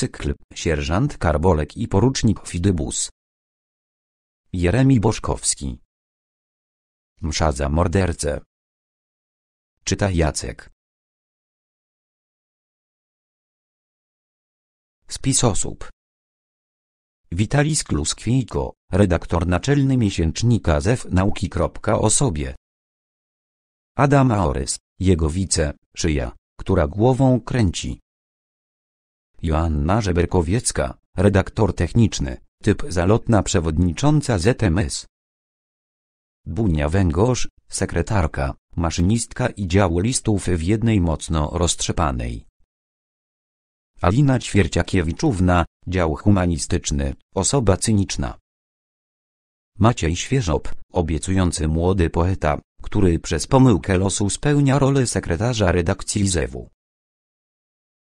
cykl sierżant Karbolek i porucznik Fidybus. Jeremi Boszkowski Msza za mordercę Czyta Jacek Spis osób Witalis Kluskwiejko, redaktor naczelny miesięcznika ZEW Nauki. O sobie. Adam Aorys, jego wice, szyja, która głową kręci. Joanna Żeberkowiecka, redaktor techniczny, typ zalotna przewodnicząca ZMS. Bunia Węgorz, sekretarka, maszynistka i dział listów w jednej mocno roztrzepanej. Alina Ćwierciakiewiczówna, dział humanistyczny, osoba cyniczna. Maciej Świeżop, obiecujący młody poeta, który przez pomyłkę losu spełnia rolę sekretarza redakcji Zewu.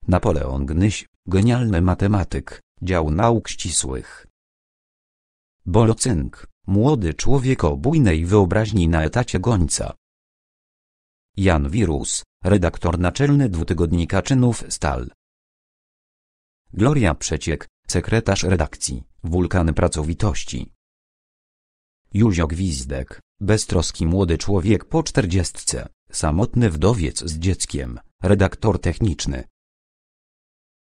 Napoleon Gnyś, Genialny matematyk, dział nauk ścisłych. Bolocynk, młody człowiek o bujnej wyobraźni na etacie gońca. Jan Wirus, redaktor naczelny dwutygodnika Czynów Stal. Gloria Przeciek, sekretarz redakcji, wulkan pracowitości. Józio Gwizdek, beztroski młody człowiek po czterdziestce, samotny wdowiec z dzieckiem, redaktor techniczny,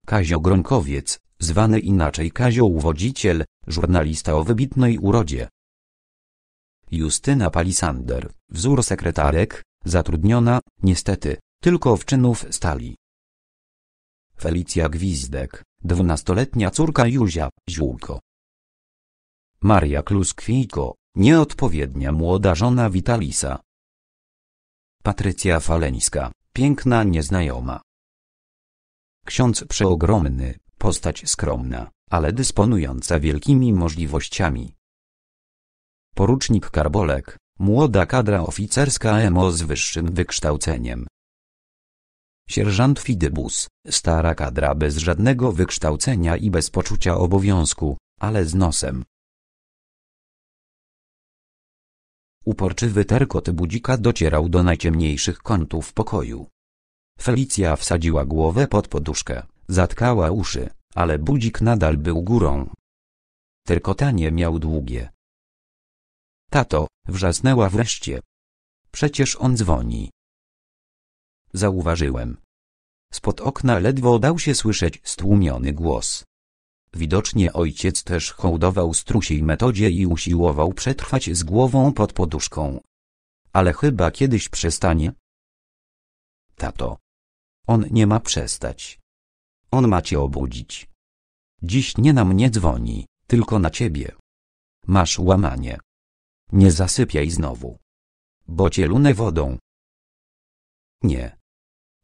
Kazio Gronkowiec, zwany inaczej Kazio Uwodziciel, żurnalista o wybitnej urodzie. Justyna Palisander, wzór sekretarek, zatrudniona, niestety, tylko w czynów stali. Felicja Gwizdek, dwunastoletnia córka Józia, Ziółko. Maria Kluskwijko, nieodpowiednia młoda żona Witalisa. Patrycja Faleńska, piękna nieznajoma. Ksiądz przeogromny, postać skromna, ale dysponująca wielkimi możliwościami. Porucznik Karbolek, młoda kadra oficerska MO z wyższym wykształceniem. Sierżant Fidybus, stara kadra bez żadnego wykształcenia i bez poczucia obowiązku, ale z nosem. Uporczywy terkot budzika docierał do najciemniejszych kątów pokoju. Felicja wsadziła głowę pod poduszkę, zatkała uszy, ale budzik nadal był górą. tanie miał długie. Tato, wrzasnęła wreszcie. Przecież on dzwoni. Zauważyłem. Spod okna ledwo dał się słyszeć stłumiony głos. Widocznie ojciec też hołdował strusiej metodzie i usiłował przetrwać z głową pod poduszką. Ale chyba kiedyś przestanie. Tato, on nie ma przestać. On ma cię obudzić. Dziś nie na mnie dzwoni, tylko na ciebie. Masz łamanie. Nie zasypiaj znowu. Bo cię lunę wodą. Nie.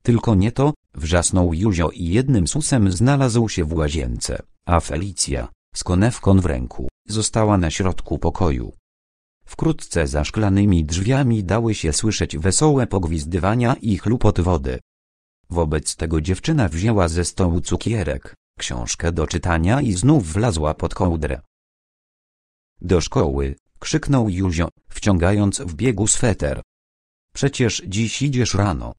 Tylko nie to, wrzasnął Józio i jednym susem znalazł się w łazience, a Felicja, z konewką w ręku, została na środku pokoju. Wkrótce za szklanymi drzwiami dały się słyszeć wesołe pogwizdywania i chlupot wody. Wobec tego dziewczyna wzięła ze stołu cukierek, książkę do czytania i znów wlazła pod kołdrę. Do szkoły, krzyknął Józio, wciągając w biegu sweter. Przecież dziś idziesz rano.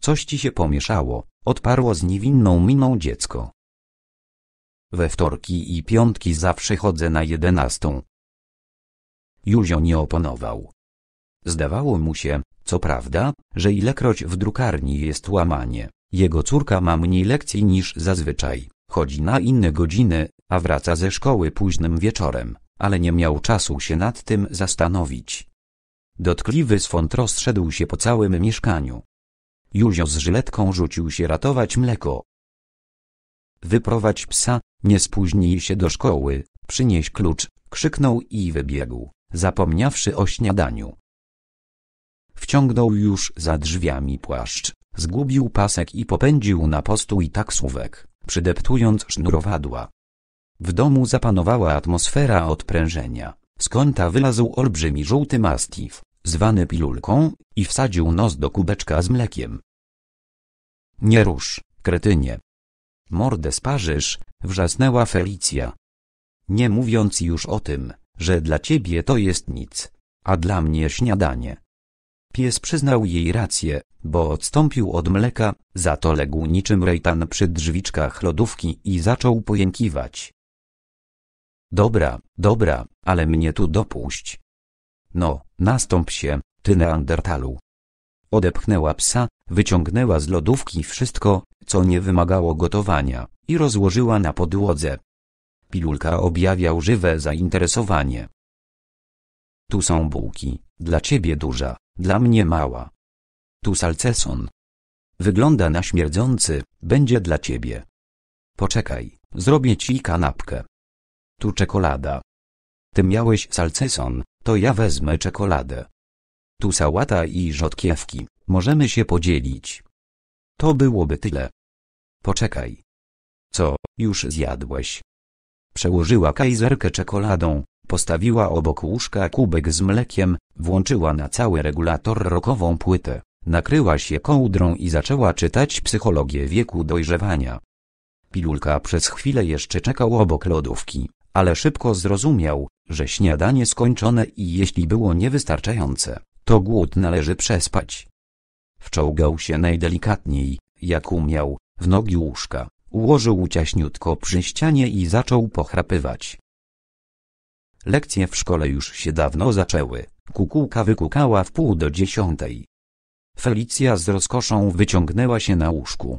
Coś ci się pomieszało, odparło z niewinną miną dziecko. We wtorki i piątki zawsze chodzę na jedenastą. Józio nie oponował. Zdawało mu się, co prawda, że ilekroć w drukarni jest łamanie, jego córka ma mniej lekcji niż zazwyczaj, chodzi na inne godziny, a wraca ze szkoły późnym wieczorem, ale nie miał czasu się nad tym zastanowić. Dotkliwy swąd rozszedł się po całym mieszkaniu. Julio z żyletką rzucił się ratować mleko. Wyprowadź psa, nie spóźnij się do szkoły, przynieś klucz, krzyknął i wybiegł, zapomniawszy o śniadaniu wciągnął już za drzwiami płaszcz, zgubił pasek i popędził na postój taksówek, przydeptując sznurowadła. W domu zapanowała atmosfera odprężenia. Z kąta wylazł olbrzymi żółty mastiff, zwany pilulką, i wsadził nos do kubeczka z mlekiem. Nie rusz, kretynie. Mordę sparzysz, wrzasnęła Felicja. Nie mówiąc już o tym, że dla ciebie to jest nic, a dla mnie śniadanie. Pies przyznał jej rację, bo odstąpił od mleka, za to legł niczym rejtan przy drzwiczkach lodówki i zaczął pojękiwać. Dobra, dobra, ale mnie tu dopuść. No, nastąp się, ty neandertalu. Odepchnęła psa, wyciągnęła z lodówki wszystko, co nie wymagało gotowania, i rozłożyła na podłodze. Pilulka objawiał żywe zainteresowanie. Tu są bułki, dla ciebie duża, dla mnie mała. Tu salceson. Wygląda na śmierdzący, będzie dla ciebie. Poczekaj, zrobię ci kanapkę. Tu czekolada. Ty miałeś salceson, to ja wezmę czekoladę. Tu sałata i rzodkiewki, możemy się podzielić. To byłoby tyle. Poczekaj. Co, już zjadłeś? Przełożyła kajzerkę czekoladą, postawiła obok łóżka kubek z mlekiem, Włączyła na cały regulator rokową płytę, nakryła się kołdrą i zaczęła czytać psychologię wieku dojrzewania. Pilulka przez chwilę jeszcze czekał obok lodówki, ale szybko zrozumiał, że śniadanie skończone i jeśli było niewystarczające, to głód należy przespać. Wczołgał się najdelikatniej, jak umiał, w nogi łóżka, ułożył ciaśniutko przy ścianie i zaczął pochrapywać. Lekcje w szkole już się dawno zaczęły. Kukułka wykukała w pół do dziesiątej. Felicja z rozkoszą wyciągnęła się na łóżku.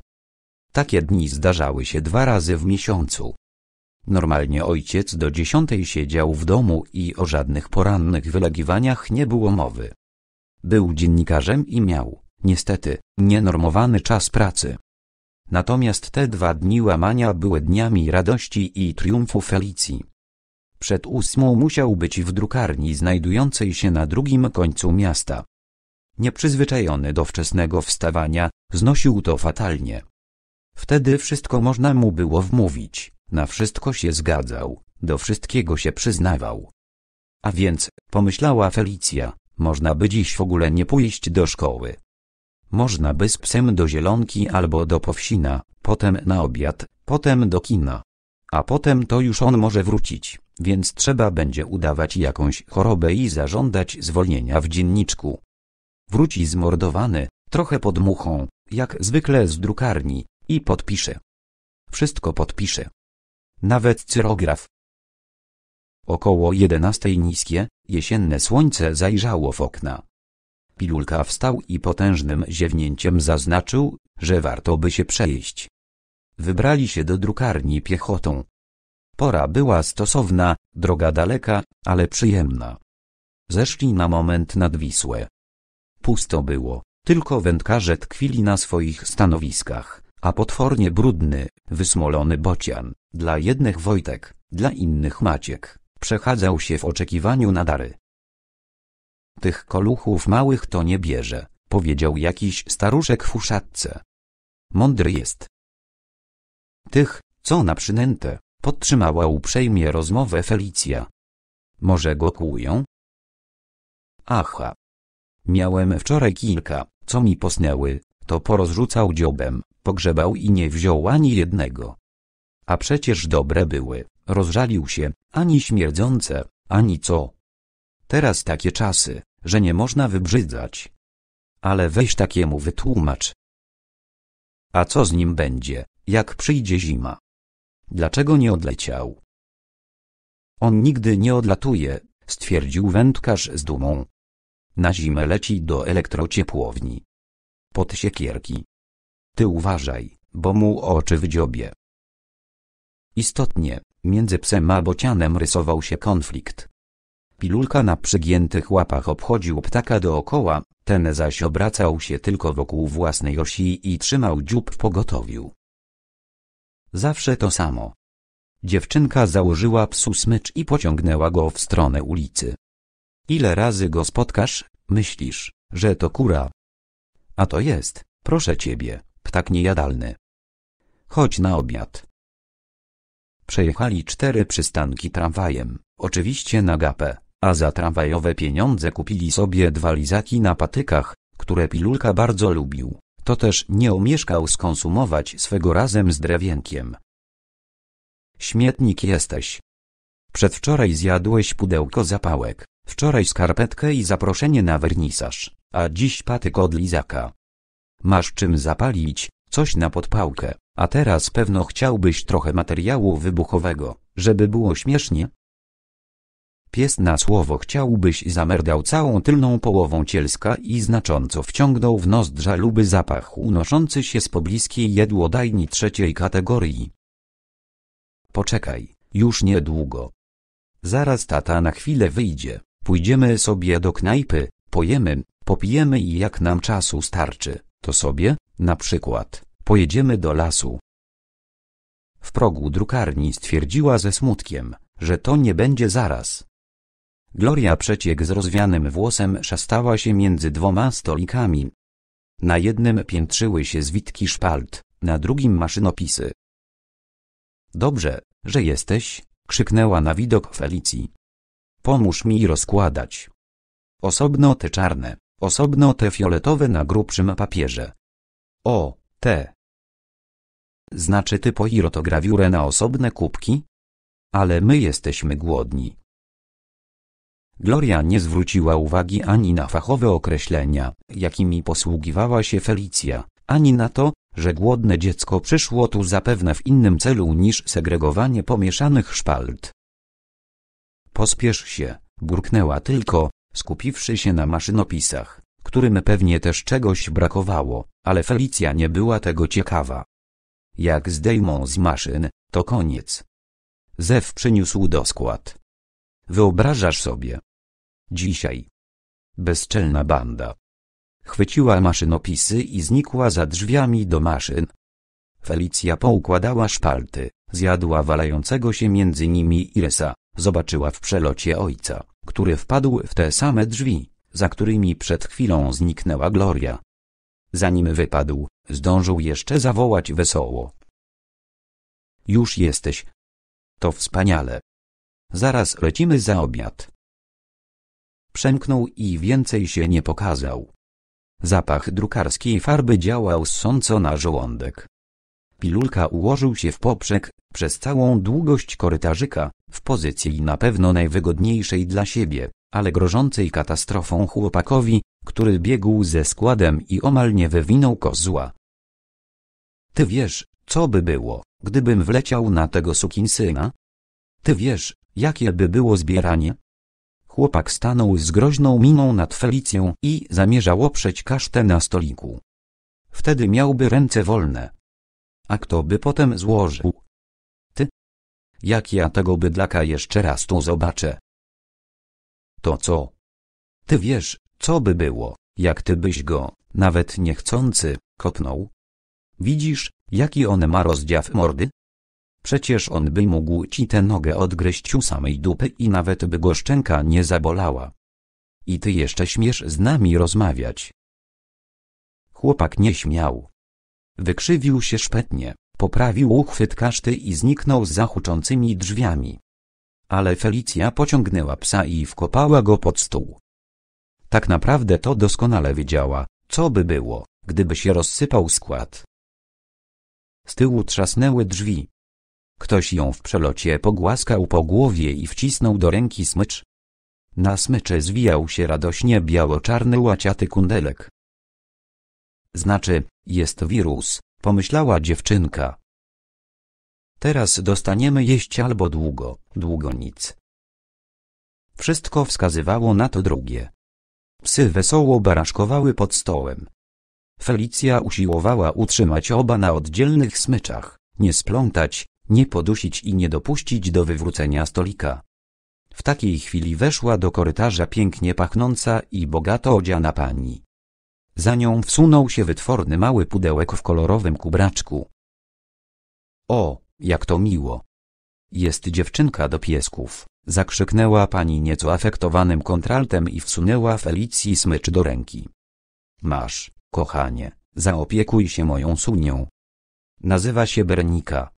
Takie dni zdarzały się dwa razy w miesiącu. Normalnie ojciec do dziesiątej siedział w domu i o żadnych porannych wylegiwaniach nie było mowy. Był dziennikarzem i miał, niestety, nienormowany czas pracy. Natomiast te dwa dni łamania były dniami radości i triumfu Felicji. Przed ósmą musiał być w drukarni znajdującej się na drugim końcu miasta. Nieprzyzwyczajony do wczesnego wstawania, znosił to fatalnie. Wtedy wszystko można mu było wmówić, na wszystko się zgadzał, do wszystkiego się przyznawał. A więc, pomyślała Felicja, można by dziś w ogóle nie pójść do szkoły. Można by z psem do zielonki albo do powsina, potem na obiad, potem do kina. A potem to już on może wrócić więc trzeba będzie udawać jakąś chorobę i zażądać zwolnienia w dzienniczku. Wróci zmordowany, trochę pod muchą, jak zwykle z drukarni, i podpisze. Wszystko podpisze. Nawet cyrograf. Około jedenastej niskie, jesienne słońce zajrzało w okna. Pilulka wstał i potężnym ziewnięciem zaznaczył, że warto by się przejść. Wybrali się do drukarni piechotą, Pora była stosowna, droga daleka, ale przyjemna. Zeszli na moment nad Wisłę. Pusto było, tylko wędkarze tkwili na swoich stanowiskach, a potwornie brudny, wysmolony bocian, dla jednych Wojtek, dla innych Maciek, przechadzał się w oczekiwaniu na dary. Tych koluchów małych to nie bierze, powiedział jakiś staruszek w uszatce. Mądry jest. Tych, co na przynętę, Podtrzymała uprzejmie rozmowę Felicja. Może go kłują? Aha. Miałem wczoraj kilka, co mi posnęły, to porozrzucał dziobem, pogrzebał i nie wziął ani jednego. A przecież dobre były, rozżalił się, ani śmierdzące, ani co. Teraz takie czasy, że nie można wybrzydzać. Ale weź takiemu wytłumacz. A co z nim będzie, jak przyjdzie zima? Dlaczego nie odleciał? On nigdy nie odlatuje, stwierdził wędkarz z dumą. Na zimę leci do elektrociepłowni. Pod siekierki. Ty uważaj, bo mu oczy wydziobie. Istotnie, między psem a bocianem rysował się konflikt. Pilulka na przygiętych łapach obchodził ptaka dookoła, ten zaś obracał się tylko wokół własnej osi i trzymał dziób w pogotowiu. Zawsze to samo. Dziewczynka założyła psu smycz i pociągnęła go w stronę ulicy. Ile razy go spotkasz, myślisz, że to kura. A to jest, proszę ciebie, ptak niejadalny. Chodź na obiad. Przejechali cztery przystanki tramwajem, oczywiście na gapę, a za tramwajowe pieniądze kupili sobie dwa lizaki na patykach, które pilulka bardzo lubił to też nie omieszkał skonsumować swego razem z drewienkiem. Śmietnik jesteś. Przedwczoraj zjadłeś pudełko zapałek, wczoraj skarpetkę i zaproszenie na wernisaż, a dziś patyk od lizaka. Masz czym zapalić, coś na podpałkę, a teraz pewno chciałbyś trochę materiału wybuchowego, żeby było śmiesznie? Pies na słowo chciałbyś zamerdał całą tylną połową cielska i znacząco wciągnął w nozdrza luby zapach unoszący się z pobliskiej jedłodajni trzeciej kategorii. Poczekaj, już niedługo. Zaraz tata na chwilę wyjdzie, pójdziemy sobie do knajpy, pojemy, popijemy i jak nam czasu starczy, to sobie, na przykład, pojedziemy do lasu. W progu drukarni stwierdziła ze smutkiem, że to nie będzie zaraz. Gloria przeciek z rozwianym włosem szastała się między dwoma stolikami. Na jednym piętrzyły się zwitki szpalt, na drugim maszynopisy. Dobrze, że jesteś, krzyknęła na widok Felicji. Pomóż mi rozkładać. Osobno te czarne, osobno te fioletowe na grubszym papierze. O, te. Znaczy ty poirotograwiurę na osobne kubki? Ale my jesteśmy głodni. Gloria nie zwróciła uwagi ani na fachowe określenia, jakimi posługiwała się Felicja, ani na to, że głodne dziecko przyszło tu zapewne w innym celu niż segregowanie pomieszanych szpalt. Pospiesz się, burknęła tylko, skupiwszy się na maszynopisach, którym pewnie też czegoś brakowało, ale Felicja nie była tego ciekawa. Jak zdejmą z maszyn, to koniec. Zew przyniósł doskład. Wyobrażasz sobie, Dzisiaj. Bezczelna banda. Chwyciła maszynopisy i znikła za drzwiami do maszyn. Felicja poukładała szpalty, zjadła walającego się między nimi Iresa, zobaczyła w przelocie ojca, który wpadł w te same drzwi, za którymi przed chwilą zniknęła Gloria. Zanim wypadł, zdążył jeszcze zawołać wesoło. Już jesteś. To wspaniale. Zaraz lecimy za obiad przemknął i więcej się nie pokazał. Zapach drukarskiej farby działał sąco na żołądek. Pilulka ułożył się w poprzek, przez całą długość korytarzyka, w pozycji na pewno najwygodniejszej dla siebie, ale grożącej katastrofą chłopakowi, który biegł ze składem i omal nie wywinął kozła. Ty wiesz, co by było, gdybym wleciał na tego sukinsyna? Ty wiesz, jakie by było zbieranie? Chłopak stanął z groźną miną nad Felicją i zamierzał oprzeć kasztę na stoliku. Wtedy miałby ręce wolne. A kto by potem złożył? Ty? Jak ja tego bydlaka jeszcze raz tu zobaczę? To co? Ty wiesz, co by było, jak ty byś go, nawet niechcący, kopnął? Widzisz, jaki on ma rozdział mordy? Przecież on by mógł ci tę nogę odgryźć u samej dupy i nawet by go szczęka nie zabolała. I ty jeszcze śmiesz z nami rozmawiać. Chłopak nie śmiał. Wykrzywił się szpetnie, poprawił uchwyt kaszty i zniknął za huczącymi drzwiami. Ale Felicja pociągnęła psa i wkopała go pod stół. Tak naprawdę to doskonale wiedziała, co by było, gdyby się rozsypał skład. Z tyłu trzasnęły drzwi, Ktoś ją w przelocie pogłaskał po głowie i wcisnął do ręki smycz. Na smyczy zwijał się radośnie biało-czarny łaciaty kundelek. Znaczy, jest wirus, pomyślała dziewczynka. Teraz dostaniemy jeść albo długo, długo nic. Wszystko wskazywało na to drugie. Psy wesoło baraszkowały pod stołem. Felicja usiłowała utrzymać oba na oddzielnych smyczach, nie splątać, nie podusić i nie dopuścić do wywrócenia stolika. W takiej chwili weszła do korytarza pięknie pachnąca i bogato odziana pani. Za nią wsunął się wytworny mały pudełek w kolorowym kubraczku. O, jak to miło! Jest dziewczynka do piesków, zakrzyknęła pani nieco afektowanym kontraltem i wsunęła Felicji smycz do ręki. Masz, kochanie, zaopiekuj się moją sunią. Nazywa się Bernika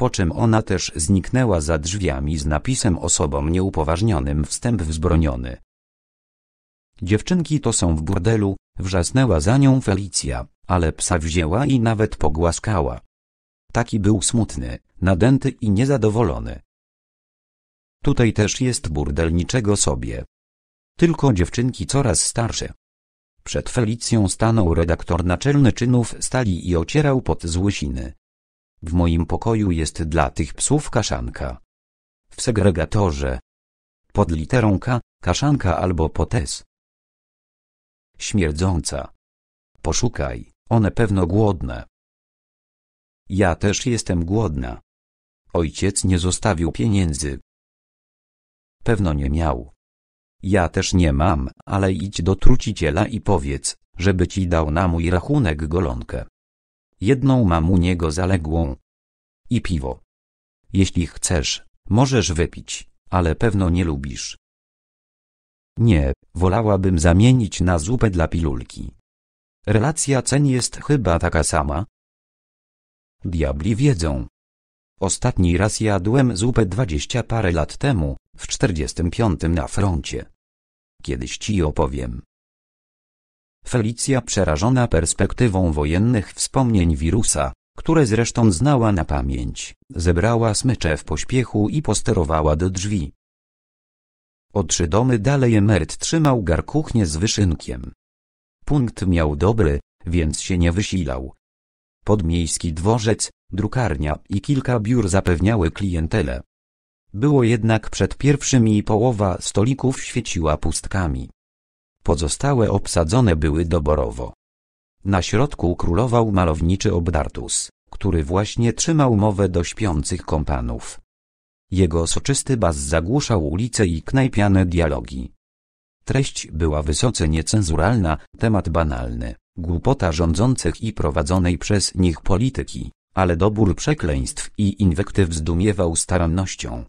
po czym ona też zniknęła za drzwiami z napisem osobom nieupoważnionym wstęp wzbroniony. Dziewczynki to są w burdelu, wrzasnęła za nią Felicja, ale psa wzięła i nawet pogłaskała. Taki był smutny, nadęty i niezadowolony. Tutaj też jest burdel niczego sobie. Tylko dziewczynki coraz starsze. Przed Felicją stanął redaktor naczelny czynów stali i ocierał pod złysiny. W moim pokoju jest dla tych psów kaszanka. W segregatorze. Pod literą K, kaszanka albo potes. Śmierdząca. Poszukaj, one pewno głodne. Ja też jestem głodna. Ojciec nie zostawił pieniędzy. Pewno nie miał. Ja też nie mam, ale idź do truciciela i powiedz, żeby ci dał na mój rachunek golonkę jedną mam u niego zaległą. I piwo. Jeśli chcesz, możesz wypić, ale pewno nie lubisz. Nie, wolałabym zamienić na zupę dla pilulki. Relacja cen jest chyba taka sama. Diabli wiedzą. Ostatni raz jadłem zupę dwadzieścia parę lat temu, w czterdziestym piątym na froncie. Kiedyś ci opowiem. Felicja przerażona perspektywą wojennych wspomnień wirusa, które zresztą znała na pamięć, zebrała smycze w pośpiechu i posterowała do drzwi. O trzy domy dalej Emert trzymał garkuchnię z wyszynkiem. Punkt miał dobry, więc się nie wysilał. Podmiejski dworzec, drukarnia i kilka biur zapewniały klientelę. Było jednak przed pierwszymi i połowa stolików świeciła pustkami. Pozostałe obsadzone były doborowo. Na środku królował malowniczy obdartus, który właśnie trzymał mowę do śpiących kompanów. Jego soczysty bas zagłuszał ulice i knajpiane dialogi. Treść była wysoce niecenzuralna, temat banalny, głupota rządzących i prowadzonej przez nich polityki, ale dobór przekleństw i inwektyw zdumiewał starannością,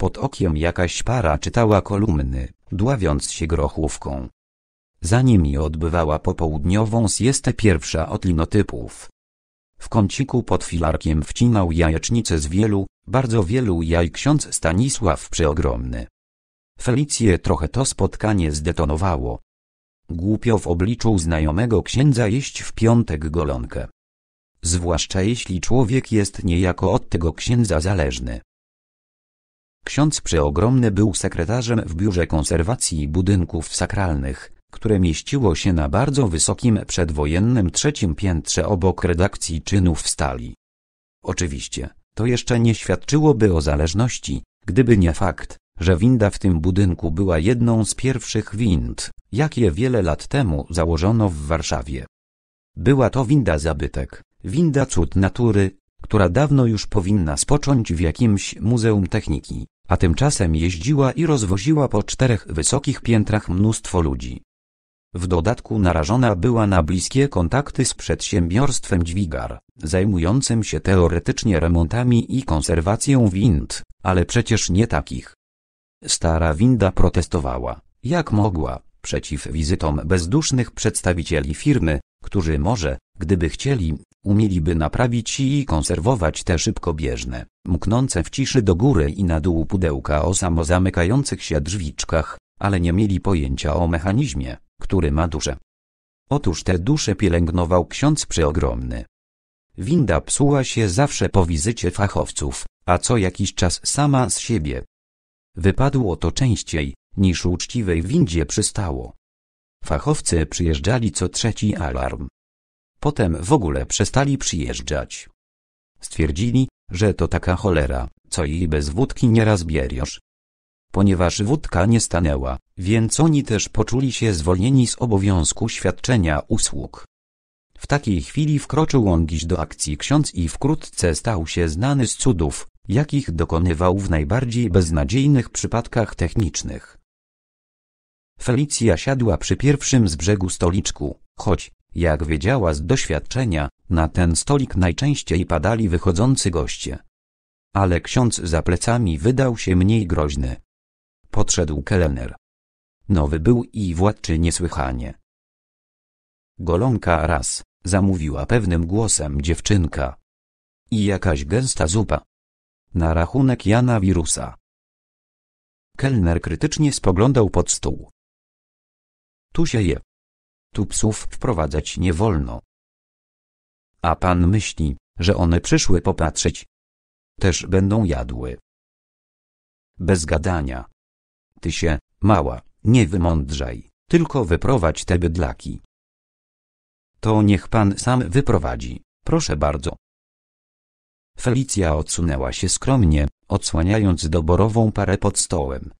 pod okiem jakaś para czytała kolumny, dławiąc się grochówką. Za nimi odbywała popołudniową siestę pierwsza od linotypów. W kąciku pod filarkiem wcinał jajecznicę z wielu, bardzo wielu jaj ksiądz Stanisław Przeogromny. Felicję trochę to spotkanie zdetonowało. Głupio w obliczu znajomego księdza jeść w piątek golonkę. Zwłaszcza jeśli człowiek jest niejako od tego księdza zależny. Ksiądz przeogromny był sekretarzem w Biurze Konserwacji Budynków Sakralnych, które mieściło się na bardzo wysokim przedwojennym trzecim piętrze obok redakcji czynów stali. Oczywiście, to jeszcze nie świadczyłoby o zależności, gdyby nie fakt, że winda w tym budynku była jedną z pierwszych wind, jakie wiele lat temu założono w Warszawie. Była to winda zabytek, winda cud natury, która dawno już powinna spocząć w jakimś muzeum techniki, a tymczasem jeździła i rozwoziła po czterech wysokich piętrach mnóstwo ludzi. W dodatku narażona była na bliskie kontakty z przedsiębiorstwem dźwigar, zajmującym się teoretycznie remontami i konserwacją wind, ale przecież nie takich. Stara winda protestowała, jak mogła, przeciw wizytom bezdusznych przedstawicieli firmy, którzy może, gdyby chcieli, umieliby naprawić i konserwować te szybkobieżne, mknące w ciszy do góry i na dół pudełka o samozamykających się drzwiczkach, ale nie mieli pojęcia o mechanizmie, który ma duszę. Otóż te dusze pielęgnował ksiądz przeogromny. Winda psuła się zawsze po wizycie fachowców, a co jakiś czas sama z siebie. Wypadło to częściej, niż uczciwej windzie przystało. Fachowcy przyjeżdżali co trzeci alarm, Potem w ogóle przestali przyjeżdżać. Stwierdzili, że to taka cholera, co i bez wódki nie rozbierzesz. Ponieważ wódka nie stanęła, więc oni też poczuli się zwolnieni z obowiązku świadczenia usług. W takiej chwili wkroczył on dziś do akcji ksiądz i wkrótce stał się znany z cudów, jakich dokonywał w najbardziej beznadziejnych przypadkach technicznych. Felicja siadła przy pierwszym z brzegu stoliczku, choć, jak wiedziała z doświadczenia, na ten stolik najczęściej padali wychodzący goście. Ale ksiądz za plecami wydał się mniej groźny. Podszedł kelner. Nowy był i władczy niesłychanie. Golonka raz, zamówiła pewnym głosem dziewczynka. I jakaś gęsta zupa. Na rachunek Jana Wirusa. Kelner krytycznie spoglądał pod stół. Tu się je. Tu psów wprowadzać nie wolno. A pan myśli, że one przyszły popatrzeć? Też będą jadły. Bez gadania. Ty się, mała, nie wymądrzaj, tylko wyprowadź te bydlaki. To niech pan sam wyprowadzi, proszę bardzo. Felicja odsunęła się skromnie, odsłaniając doborową parę pod stołem.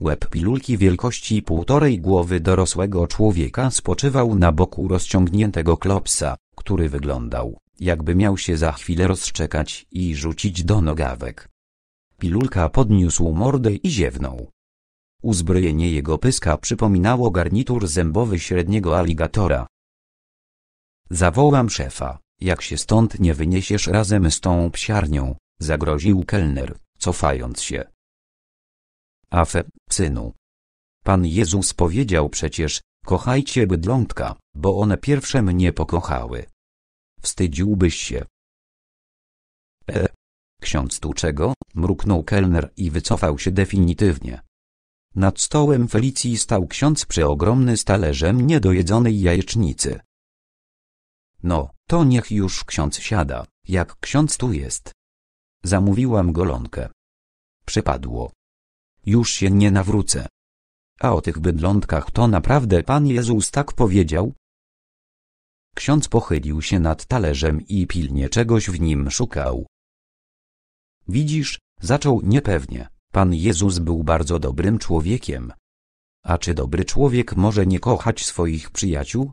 Łeb pilulki wielkości półtorej głowy dorosłego człowieka spoczywał na boku rozciągniętego klopsa, który wyglądał, jakby miał się za chwilę rozszczekać i rzucić do nogawek. Pilulka podniósł mordę i ziewnął. Uzbrojenie jego pyska przypominało garnitur zębowy średniego aligatora. Zawołam szefa, jak się stąd nie wyniesiesz razem z tą psiarnią, zagroził kelner, cofając się. Afe, synu. Pan Jezus powiedział przecież, kochajcie bydlątka, bo one pierwsze mnie pokochały. Wstydziłbyś się. E. Ksiądz Tuczego, mruknął kelner i wycofał się definitywnie. Nad stołem Felicji stał ksiądz przeogromny z talerzem niedojedzonej jajecznicy. No, to niech już ksiądz siada, jak ksiądz tu jest. Zamówiłam golonkę. Przypadło już się nie nawrócę. A o tych bydlątkach to naprawdę Pan Jezus tak powiedział? Ksiądz pochylił się nad talerzem i pilnie czegoś w nim szukał. Widzisz, zaczął niepewnie, Pan Jezus był bardzo dobrym człowiekiem. A czy dobry człowiek może nie kochać swoich przyjaciół?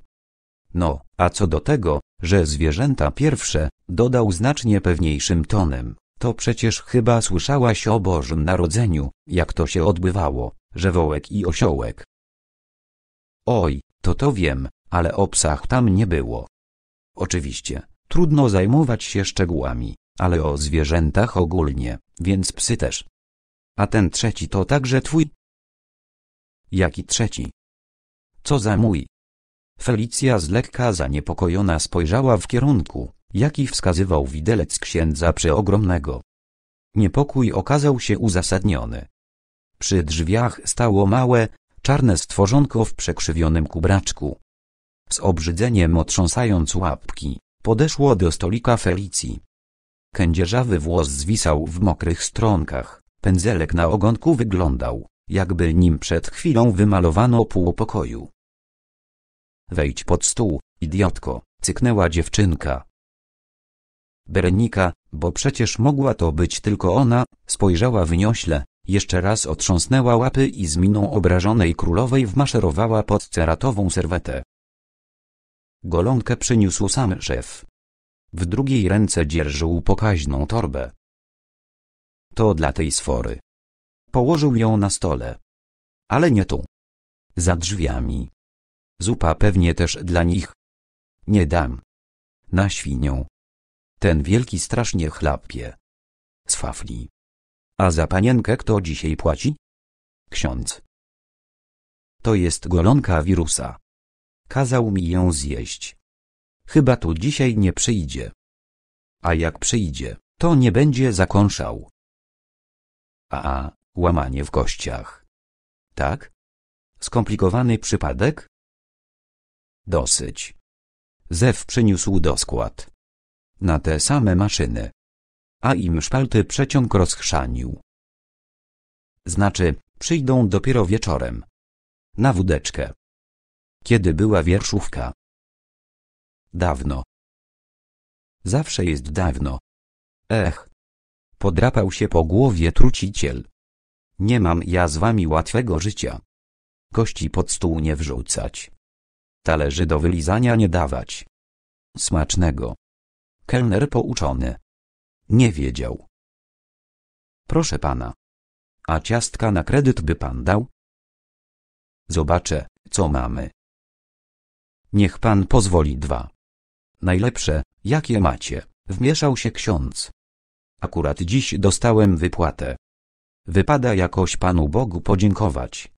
No, a co do tego, że zwierzęta pierwsze, dodał znacznie pewniejszym tonem. To przecież chyba słyszałaś o Bożym Narodzeniu, jak to się odbywało, że wołek i osiołek. Oj, to to wiem, ale o psach tam nie było. Oczywiście, trudno zajmować się szczegółami, ale o zwierzętach ogólnie, więc psy też. A ten trzeci to także twój? Jaki trzeci? Co za mój? Felicja z lekka zaniepokojona spojrzała w kierunku, jaki wskazywał widelec księdza przeogromnego. Niepokój okazał się uzasadniony. Przy drzwiach stało małe, czarne stworzonko w przekrzywionym kubraczku. Z obrzydzeniem otrząsając łapki, podeszło do stolika Felicji. Kędzierzawy włos zwisał w mokrych stronkach, pędzelek na ogonku wyglądał, jakby nim przed chwilą wymalowano pół pokoju. Wejdź pod stół, idiotko, cyknęła dziewczynka, Berenika, bo przecież mogła to być tylko ona, spojrzała wyniośle, jeszcze raz otrząsnęła łapy i z miną obrażonej królowej wmaszerowała pod ceratową serwetę. Golonkę przyniósł sam szef. W drugiej ręce dzierżył pokaźną torbę. To dla tej sfory. Położył ją na stole. Ale nie tu. Za drzwiami. Zupa pewnie też dla nich. Nie dam. Na świnią. Ten wielki strasznie chlapie. Swafli. A za panienkę kto dzisiaj płaci? Ksiądz. To jest golonka wirusa. Kazał mi ją zjeść. Chyba tu dzisiaj nie przyjdzie. A jak przyjdzie, to nie będzie zakąszał. A, łamanie w kościach. Tak? Skomplikowany przypadek? Dosyć. Zew przyniósł doskład na te same maszyny. A im szpalty przeciąg rozchrzanił. Znaczy, przyjdą dopiero wieczorem. Na wódeczkę. Kiedy była wierszówka? Dawno. Zawsze jest dawno. Ech. Podrapał się po głowie truciciel. Nie mam ja z wami łatwego życia. Kości pod stół nie wrzucać. Talerzy do wylizania nie dawać. Smacznego. Kelner pouczony. Nie wiedział. Proszę pana. A ciastka na kredyt by pan dał? Zobaczę, co mamy. Niech pan pozwoli dwa. Najlepsze, jakie macie, wmieszał się ksiądz. Akurat dziś dostałem wypłatę. Wypada jakoś panu Bogu podziękować.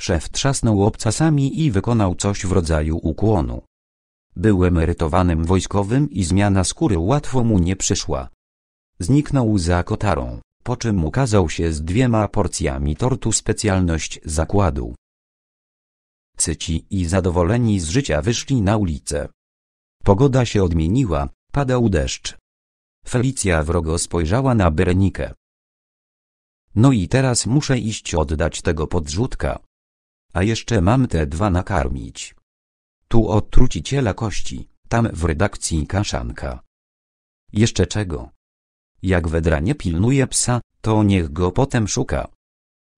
Szef trzasnął obcasami i wykonał coś w rodzaju ukłonu. Był emerytowanym wojskowym i zmiana skóry łatwo mu nie przyszła. Zniknął za kotarą, po czym ukazał się z dwiema porcjami tortu specjalność zakładu. Cyci i zadowoleni z życia wyszli na ulicę. Pogoda się odmieniła, padał deszcz. Felicja wrogo spojrzała na Berenikę. No i teraz muszę iść oddać tego podrzutka. A jeszcze mam te dwa nakarmić. Tu o truciciela kości, tam w redakcji kaszanka. Jeszcze czego? Jak Wedra nie pilnuje psa, to niech go potem szuka.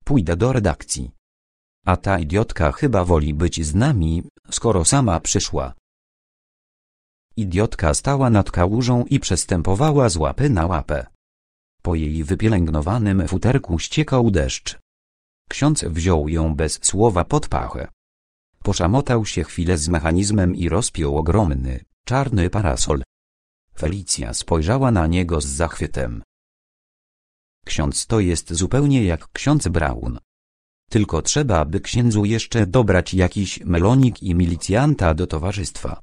Pójdę do redakcji. A ta idiotka chyba woli być z nami, skoro sama przyszła. Idiotka stała nad kałużą i przestępowała z łapy na łapę. Po jej wypielęgnowanym futerku ściekał deszcz. Ksiądz wziął ją bez słowa pod pachę. Poszamotał się chwilę z mechanizmem i rozpiął ogromny, czarny parasol. Felicja spojrzała na niego z zachwytem. Ksiądz to jest zupełnie jak ksiądz Braun. Tylko trzeba by księdzu jeszcze dobrać jakiś melonik i milicjanta do towarzystwa.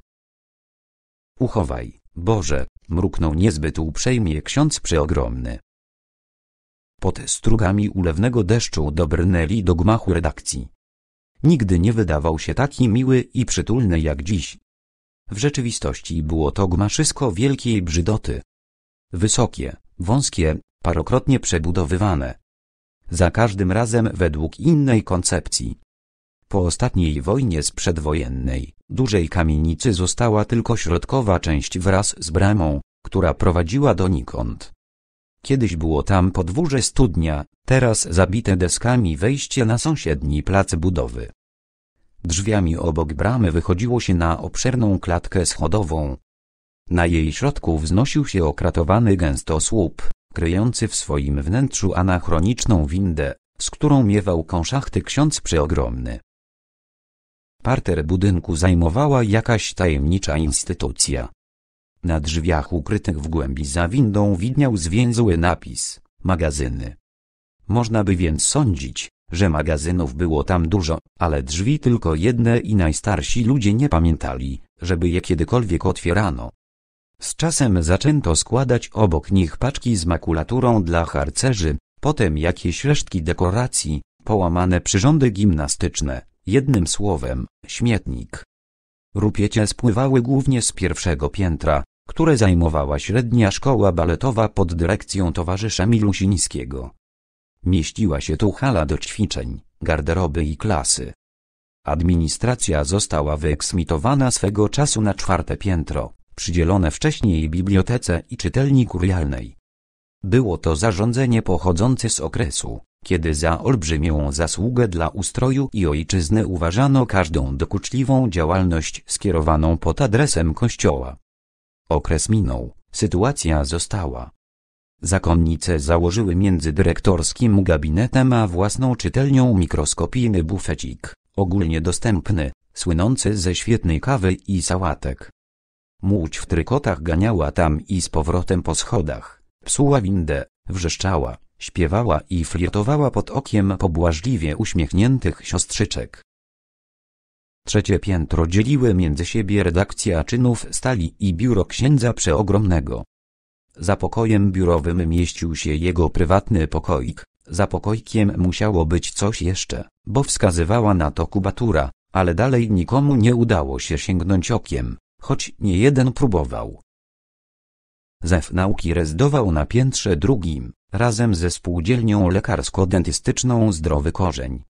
Uchowaj, Boże, mruknął niezbyt uprzejmie ksiądz przeogromny. Pod strugami ulewnego deszczu dobrnęli do gmachu redakcji. Nigdy nie wydawał się taki miły i przytulny jak dziś. W rzeczywistości było to gmaszysko wielkiej brzydoty. Wysokie, wąskie, parokrotnie przebudowywane. Za każdym razem według innej koncepcji. Po ostatniej wojnie z przedwojennej dużej kamienicy została tylko środkowa część wraz z bramą, która prowadziła donikąd. Kiedyś było tam podwórze studnia, teraz zabite deskami wejście na sąsiedni plac budowy. Drzwiami obok bramy wychodziło się na obszerną klatkę schodową. Na jej środku wznosił się okratowany gęsto słup, kryjący w swoim wnętrzu anachroniczną windę, z którą miewał kąszachty ksiądz przeogromny. Parter budynku zajmowała jakaś tajemnicza instytucja. Na drzwiach ukrytych w głębi za windą widniał zwięzły napis – magazyny. Można by więc sądzić, że magazynów było tam dużo, ale drzwi tylko jedne i najstarsi ludzie nie pamiętali, żeby je kiedykolwiek otwierano. Z czasem zaczęto składać obok nich paczki z makulaturą dla harcerzy, potem jakieś resztki dekoracji, połamane przyrządy gimnastyczne, jednym słowem, śmietnik. Rupiecie spływały głównie z pierwszego piętra, które zajmowała średnia szkoła baletowa pod dyrekcją towarzysza Milusińskiego. Mieściła się tu hala do ćwiczeń, garderoby i klasy. Administracja została wyeksmitowana swego czasu na czwarte piętro, przydzielone wcześniej bibliotece i czytelni kurialnej. Było to zarządzenie pochodzące z okresu, kiedy za olbrzymią zasługę dla ustroju i ojczyzny uważano każdą dokuczliwą działalność skierowaną pod adresem kościoła. Okres minął, sytuacja została. Zakonnice założyły między dyrektorskim gabinetem a własną czytelnią mikroskopijny bufecik, ogólnie dostępny, słynący ze świetnej kawy i sałatek. Muć w trykotach ganiała tam i z powrotem po schodach, psuła windę, wrzeszczała, śpiewała i flirtowała pod okiem pobłażliwie uśmiechniętych siostrzyczek. Trzecie piętro dzieliły między siebie redakcja czynów stali i biuro księdza przeogromnego. Za pokojem biurowym mieścił się jego prywatny pokoik, za pokoikiem musiało być coś jeszcze, bo wskazywała na to kubatura, ale dalej nikomu nie udało się sięgnąć okiem, choć nie jeden próbował. Zef nauki rezydował na piętrze drugim, razem ze spółdzielnią lekarsko-dentystyczną Zdrowy Korzeń.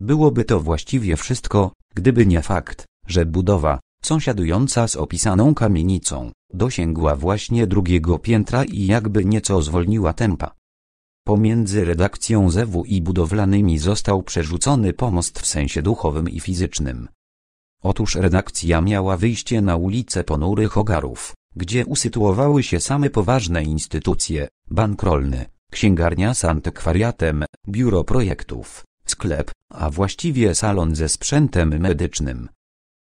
Byłoby to właściwie wszystko, gdyby nie fakt, że budowa, sąsiadująca z opisaną kamienicą, dosięgła właśnie drugiego piętra i jakby nieco zwolniła tempa. Pomiędzy redakcją Zewu i budowlanymi został przerzucony pomost w sensie duchowym i fizycznym. Otóż redakcja miała wyjście na ulicę ponurych ogarów, gdzie usytuowały się same poważne instytucje, bank rolny, księgarnia z antykwariatem, biuro projektów, sklep, a właściwie salon ze sprzętem medycznym.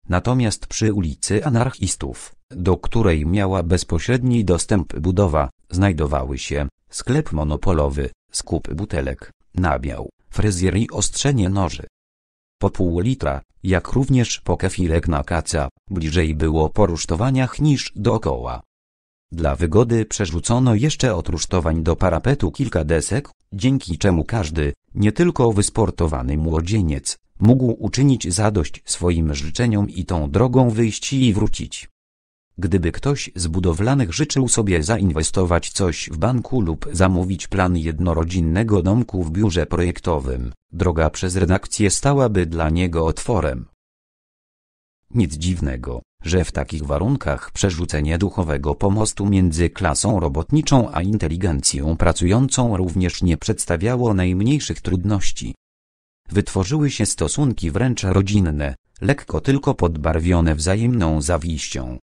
Natomiast przy ulicy Anarchistów, do której miała bezpośredni dostęp budowa, znajdowały się sklep monopolowy, skup butelek, nabiał, fryzjer i ostrzenie noży. Po pół litra, jak również po kefilek na kaca, bliżej było po rusztowaniach niż dookoła. Dla wygody przerzucono jeszcze od rusztowań do parapetu kilka desek, dzięki czemu każdy, nie tylko wysportowany młodzieniec, mógł uczynić zadość swoim życzeniom i tą drogą wyjść i wrócić. Gdyby ktoś z budowlanych życzył sobie zainwestować coś w banku lub zamówić plan jednorodzinnego domku w biurze projektowym, droga przez redakcję stałaby dla niego otworem. Nic dziwnego, że w takich warunkach przerzucenie duchowego pomostu między klasą robotniczą a inteligencją pracującą również nie przedstawiało najmniejszych trudności. Wytworzyły się stosunki wręcz rodzinne, lekko tylko podbarwione wzajemną zawiścią.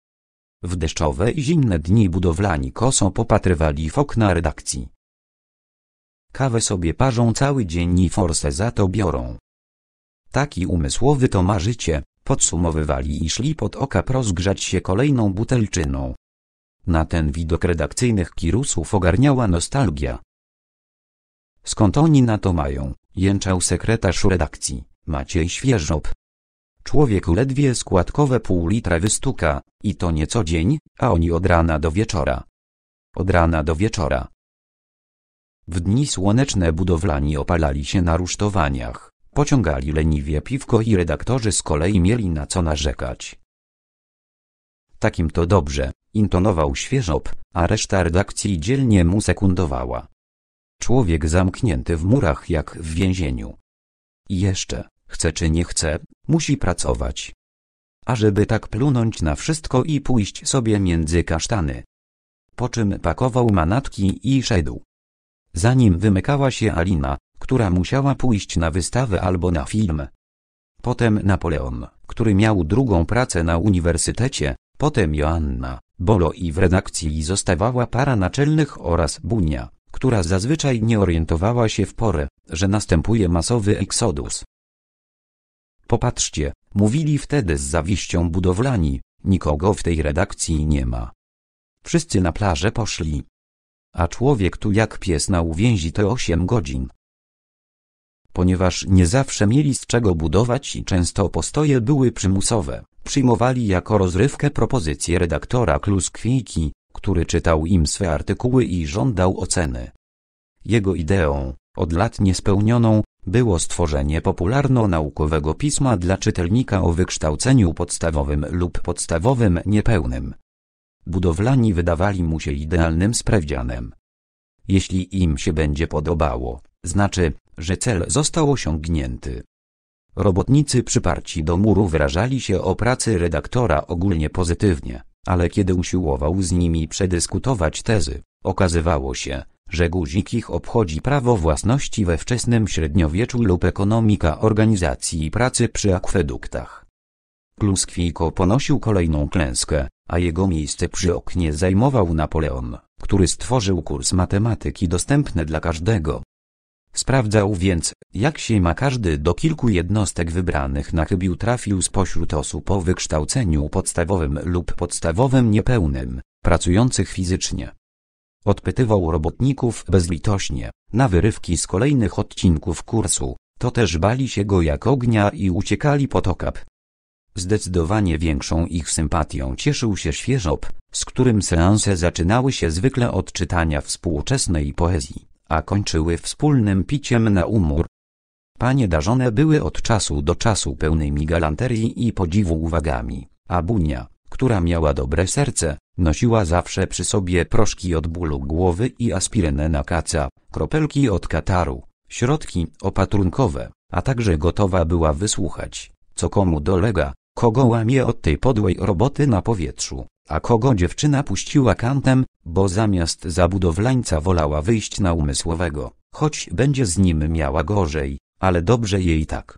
W deszczowe i zimne dni budowlani koso popatrywali w okna redakcji. Kawę sobie parzą cały dzień i forse za to biorą. Taki umysłowy to ma życie, Podsumowywali i szli pod okap rozgrzać się kolejną butelczyną. Na ten widok redakcyjnych kirusów ogarniała nostalgia. Skąd oni na to mają? jęczał sekretarz redakcji, Maciej Świeżob. Człowiek ledwie składkowe pół litra wystuka, i to nie co dzień, a oni od rana do wieczora. Od rana do wieczora. W dni słoneczne budowlani opalali się na rusztowaniach. Pociągali leniwie piwko i redaktorzy z kolei mieli na co narzekać. Takim to dobrze, intonował świeżop, a reszta redakcji dzielnie mu sekundowała. Człowiek zamknięty w murach jak w więzieniu. I jeszcze, chce czy nie chce, musi pracować. A żeby tak plunąć na wszystko i pójść sobie między kasztany. Po czym pakował manatki i szedł. Zanim wymykała się Alina, która musiała pójść na wystawę albo na film. Potem Napoleon, który miał drugą pracę na uniwersytecie, potem Joanna, Bolo i w redakcji zostawała para naczelnych oraz Bunia, która zazwyczaj nie orientowała się w porę, że następuje masowy eksodus. Popatrzcie, mówili wtedy z zawiścią budowlani, nikogo w tej redakcji nie ma. Wszyscy na plażę poszli. A człowiek tu jak pies na uwięzi te osiem godzin ponieważ nie zawsze mieli z czego budować i często postoje były przymusowe. Przyjmowali jako rozrywkę propozycje redaktora Kluskwiki, który czytał im swe artykuły i żądał oceny. Jego ideą, od lat niespełnioną, było stworzenie popularno-naukowego pisma dla czytelnika o wykształceniu podstawowym lub podstawowym niepełnym. Budowlani wydawali mu się idealnym sprawdzianem. Jeśli im się będzie podobało, znaczy, że cel został osiągnięty. Robotnicy przyparci do muru wyrażali się o pracy redaktora ogólnie pozytywnie, ale kiedy usiłował z nimi przedyskutować tezy, okazywało się, że guzik ich obchodzi prawo własności we wczesnym średniowieczu lub ekonomika organizacji pracy przy akweduktach. Kluskwiko ponosił kolejną klęskę, a jego miejsce przy oknie zajmował Napoleon, który stworzył kurs matematyki dostępny dla każdego, Sprawdzał więc, jak się ma każdy do kilku jednostek wybranych na chybił trafił spośród osób o wykształceniu podstawowym lub podstawowym niepełnym, pracujących fizycznie. Odpytywał robotników bezlitośnie, na wyrywki z kolejnych odcinków kursu, to też bali się go jak ognia i uciekali pod okap. Zdecydowanie większą ich sympatią cieszył się Świeżop, z którym seanse zaczynały się zwykle od czytania współczesnej poezji a kończyły wspólnym piciem na umór. Panie darzone były od czasu do czasu pełnymi galanterii i podziwu uwagami, a Bunia, która miała dobre serce, nosiła zawsze przy sobie proszki od bólu głowy i aspirynę na kaca, kropelki od kataru, środki opatrunkowe, a także gotowa była wysłuchać, co komu dolega, kogo łamie od tej podłej roboty na powietrzu. A kogo dziewczyna puściła kantem, bo zamiast zabudowlańca wolała wyjść na umysłowego, choć będzie z nim miała gorzej, ale dobrze jej tak.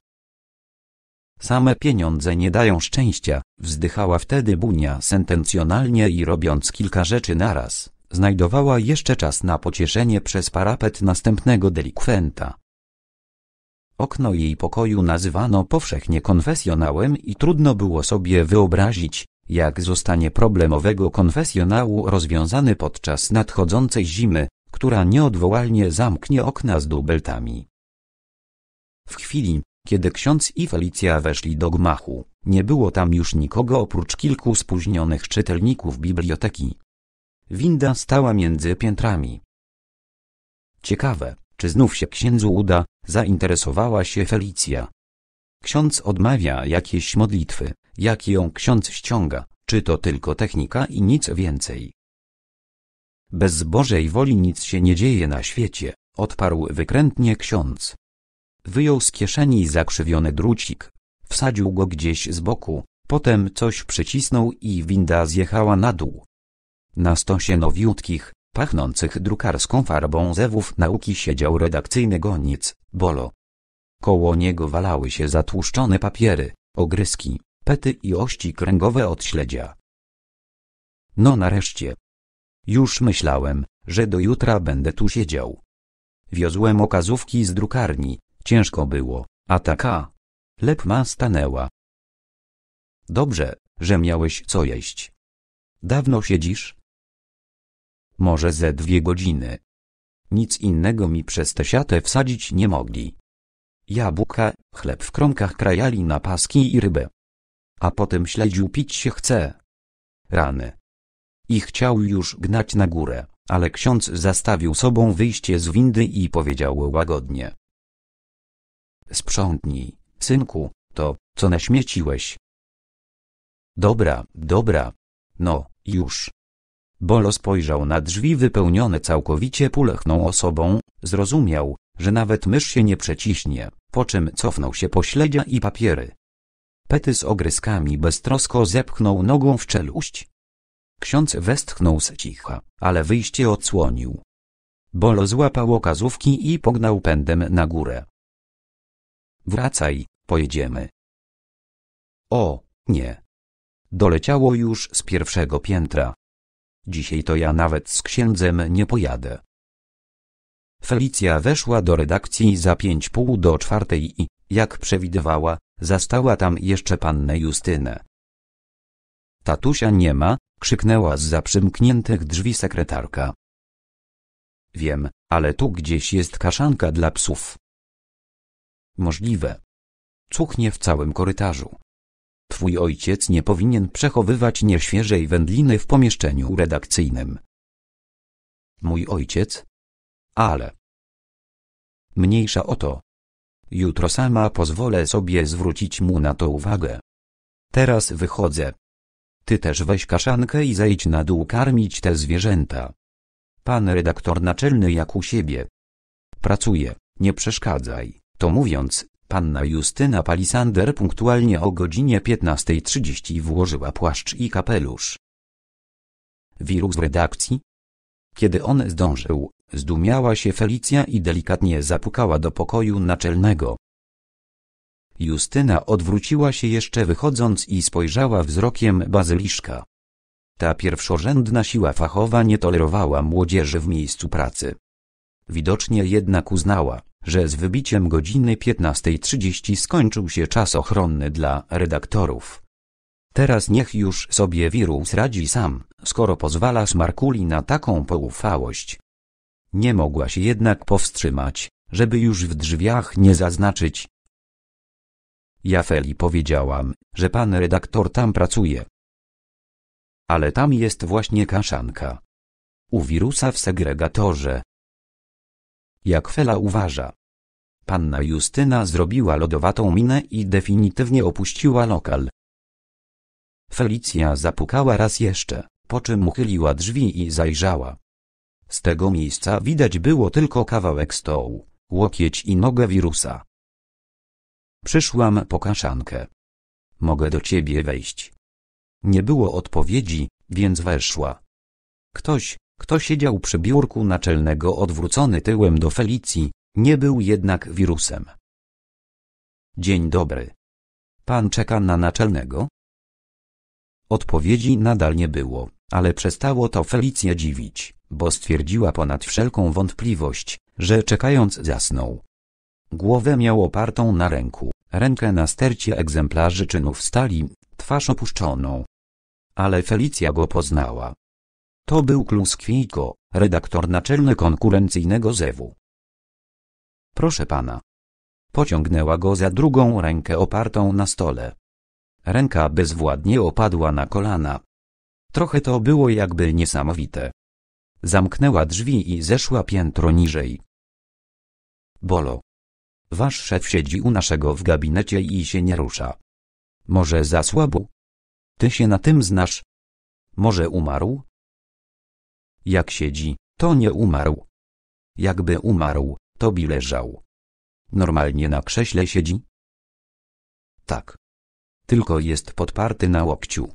Same pieniądze nie dają szczęścia, wzdychała wtedy Bunia sentencjonalnie i robiąc kilka rzeczy naraz, znajdowała jeszcze czas na pocieszenie przez parapet następnego delikwenta. Okno jej pokoju nazywano powszechnie konfesjonałem i trudno było sobie wyobrazić, jak zostanie problemowego konfesjonału rozwiązany podczas nadchodzącej zimy, która nieodwołalnie zamknie okna z dubeltami. W chwili, kiedy ksiądz i Felicja weszli do gmachu, nie było tam już nikogo oprócz kilku spóźnionych czytelników biblioteki. Winda stała między piętrami. Ciekawe, czy znów się księdzu uda, zainteresowała się Felicja. Ksiądz odmawia jakieś modlitwy, jak ją ksiądz ściąga, czy to tylko technika i nic więcej. Bez Bożej woli nic się nie dzieje na świecie, odparł wykrętnie ksiądz. Wyjął z kieszeni zakrzywiony drucik, wsadził go gdzieś z boku, potem coś przycisnął i winda zjechała na dół. Na stosie nowiutkich, pachnących drukarską farbą zewów nauki siedział redakcyjny goniec, Bolo. Koło niego walały się zatłuszczone papiery, ogryski, pety i ości kręgowe od śledzia. No nareszcie. Już myślałem, że do jutra będę tu siedział. Wiozłem okazówki z drukarni, ciężko było, a taka. Lepma stanęła. Dobrze, że miałeś co jeść. Dawno siedzisz? Może ze dwie godziny. Nic innego mi przez tę siatę wsadzić nie mogli. Jabłka, chleb w kromkach krajali na paski i rybę a potem śledził pić się chce. Rany. I chciał już gnać na górę, ale ksiądz zastawił sobą wyjście z windy i powiedział łagodnie. Sprzątnij, synku, to, co naśmieciłeś. Dobra, dobra. No, już. Bolo spojrzał na drzwi wypełnione całkowicie pulechną osobą, zrozumiał, że nawet mysz się nie przeciśnie, po czym cofnął się po śledzia i papiery. Pety z ogryskami beztrosko zepchnął nogą w czeluść. Ksiądz westchnął z cicha, ale wyjście odsłonił. Bolo złapał okazówki i pognał pędem na górę. Wracaj, pojedziemy. O, nie. Doleciało już z pierwszego piętra. Dzisiaj to ja nawet z księdzem nie pojadę. Felicja weszła do redakcji za pięć pół do czwartej i, jak przewidywała, Zastała tam jeszcze pannę Justynę. Tatusia nie ma, krzyknęła z zaprzymkniętych drzwi sekretarka. Wiem, ale tu gdzieś jest kaszanka dla psów. Możliwe. Cuchnie w całym korytarzu. Twój ojciec nie powinien przechowywać nieświeżej wędliny w pomieszczeniu redakcyjnym. Mój ojciec? Ale. Mniejsza o to, Jutro sama pozwolę sobie zwrócić mu na to uwagę. Teraz wychodzę. Ty też weź kaszankę i zejdź na dół karmić te zwierzęta. Pan redaktor naczelny jak u siebie. Pracuje, nie przeszkadzaj. To mówiąc, panna Justyna Palisander punktualnie o godzinie 15.30 włożyła płaszcz i kapelusz. Wirus redakcji? Kiedy on zdążył, Zdumiała się Felicja i delikatnie zapukała do pokoju naczelnego. Justyna odwróciła się jeszcze wychodząc i spojrzała wzrokiem bazyliszka. Ta pierwszorzędna siła fachowa nie tolerowała młodzieży w miejscu pracy. Widocznie jednak uznała, że z wybiciem godziny 15.30 skończył się czas ochronny dla redaktorów. Teraz niech już sobie wirus radzi sam, skoro pozwala Smarkuli na taką poufałość. Nie mogła się jednak powstrzymać, żeby już w drzwiach nie zaznaczyć. Ja Feli powiedziałam, że pan redaktor tam pracuje. Ale tam jest właśnie kaszanka. U wirusa w segregatorze. Jak Fela uważa. Panna Justyna zrobiła lodowatą minę i definitywnie opuściła lokal. Felicja zapukała raz jeszcze, po czym uchyliła drzwi i zajrzała. Z tego miejsca widać było tylko kawałek stołu, łokieć i nogę wirusa. Przyszłam po kaszankę. Mogę do ciebie wejść. Nie było odpowiedzi, więc weszła. Ktoś, kto siedział przy biurku naczelnego odwrócony tyłem do Felicji, nie był jednak wirusem. Dzień dobry. Pan czeka na naczelnego? Odpowiedzi nadal nie było. Ale przestało to Felicję dziwić, bo stwierdziła ponad wszelką wątpliwość, że czekając zasnął. Głowę miał opartą na ręku, rękę na stercie egzemplarzy czynów stali, twarz opuszczoną. Ale Felicja go poznała. To był Kluskwijko, redaktor naczelny konkurencyjnego Zewu. Proszę pana. Pociągnęła go za drugą rękę opartą na stole. Ręka bezwładnie opadła na kolana, Trochę to było jakby niesamowite. Zamknęła drzwi i zeszła piętro niżej. Bolo. Wasz szef siedzi u naszego w gabinecie i się nie rusza. Może za słabo? Ty się na tym znasz? Może umarł? Jak siedzi, to nie umarł. Jakby umarł, to bi leżał. Normalnie na krześle siedzi? Tak. Tylko jest podparty na łokciu.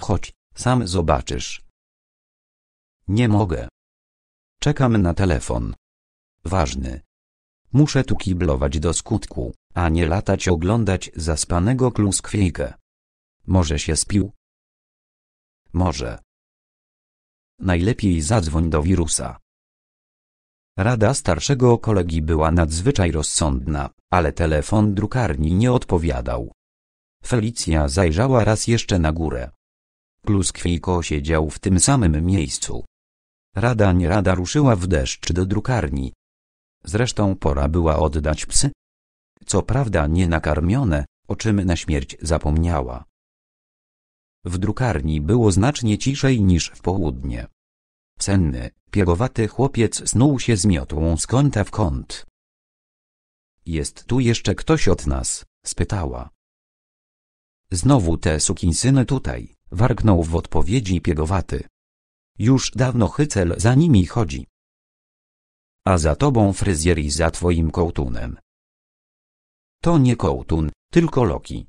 Chodź. Sam zobaczysz. Nie mogę. Czekam na telefon. Ważny. Muszę tu kiblować do skutku, a nie latać oglądać zaspanego kluskwiejkę. Może się spił? Może. Najlepiej zadzwoń do wirusa. Rada starszego kolegi była nadzwyczaj rozsądna, ale telefon drukarni nie odpowiadał. Felicja zajrzała raz jeszcze na górę. Pluskwejko siedział w tym samym miejscu. Rada nie rada ruszyła w deszcz do drukarni. Zresztą pora była oddać psy. Co prawda nie nakarmione, o czym na śmierć zapomniała. W drukarni było znacznie ciszej niż w południe. Senny, piegowaty chłopiec snuł się z miotłą z kąta w kąt. Jest tu jeszcze ktoś od nas? spytała. Znowu te sukinsyny tutaj warknął w odpowiedzi piegowaty. Już dawno Hycel za nimi chodzi. A za tobą fryzjer i za twoim kołtunem. To nie kołtun, tylko Loki.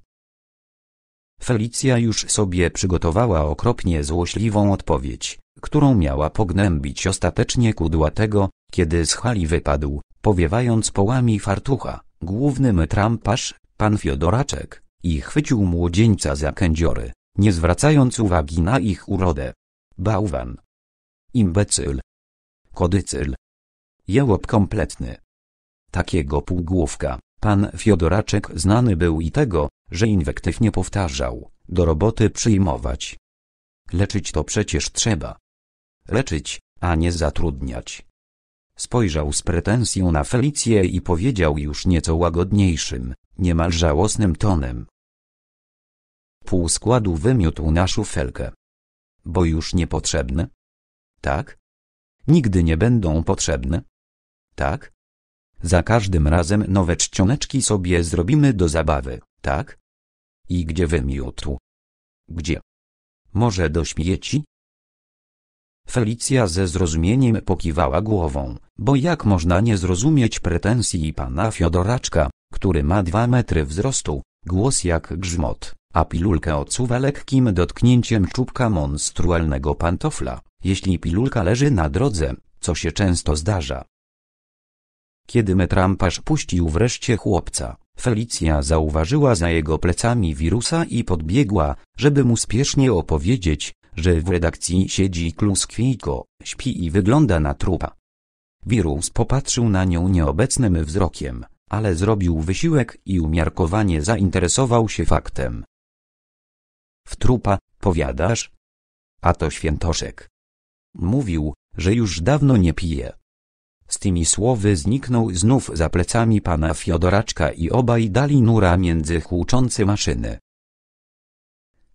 Felicja już sobie przygotowała okropnie złośliwą odpowiedź, którą miała pognębić ostatecznie kudłatego, kiedy z hali wypadł, powiewając połami fartucha, główny tramparz, pan Fiodoraczek, i chwycił młodzieńca za kędziory nie zwracając uwagi na ich urodę. Bałwan. Imbecyl. Kodycyl. jełob kompletny. Takiego półgłówka, pan Fiodoraczek znany był i tego, że inwektywnie powtarzał, do roboty przyjmować. Leczyć to przecież trzeba. Leczyć, a nie zatrudniać. Spojrzał z pretensją na Felicję i powiedział już nieco łagodniejszym, niemal żałosnym tonem. Pół składu wymiótł na szufelkę. Bo już niepotrzebne? Tak. Nigdy nie będą potrzebne? Tak. Za każdym razem nowe czcioneczki sobie zrobimy do zabawy, tak? I gdzie wymiótł? Gdzie? Może do śmieci? Felicja ze zrozumieniem pokiwała głową, bo jak można nie zrozumieć pretensji pana Fiodoraczka, który ma dwa metry wzrostu, głos jak grzmot a pilulkę odsuwa lekkim dotknięciem czubka monstrualnego pantofla, jeśli pilulka leży na drodze, co się często zdarza. Kiedy metrampasz puścił wreszcie chłopca, Felicja zauważyła za jego plecami wirusa i podbiegła, żeby mu spiesznie opowiedzieć, że w redakcji siedzi Kluskwijko, śpi i wygląda na trupa. Wirus popatrzył na nią nieobecnym wzrokiem, ale zrobił wysiłek i umiarkowanie zainteresował się faktem, w trupa, powiadasz? A to świętoszek. Mówił, że już dawno nie pije. Z tymi słowy zniknął znów za plecami pana Fiodoraczka i obaj dali nura między kłuczące maszyny.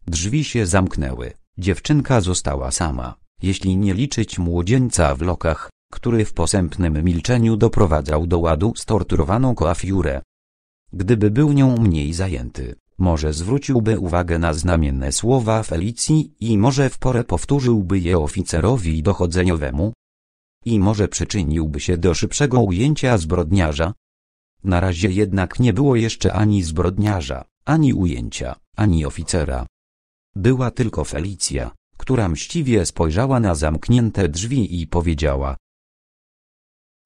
Drzwi się zamknęły, dziewczynka została sama, jeśli nie liczyć młodzieńca w lokach, który w posępnym milczeniu doprowadzał do ładu storturowaną koafiurę. Gdyby był nią mniej zajęty, może zwróciłby uwagę na znamienne słowa Felicji i może w porę powtórzyłby je oficerowi dochodzeniowemu. I może przyczyniłby się do szybszego ujęcia zbrodniarza. Na razie jednak nie było jeszcze ani zbrodniarza, ani ujęcia, ani oficera. Była tylko Felicja, która mściwie spojrzała na zamknięte drzwi i powiedziała.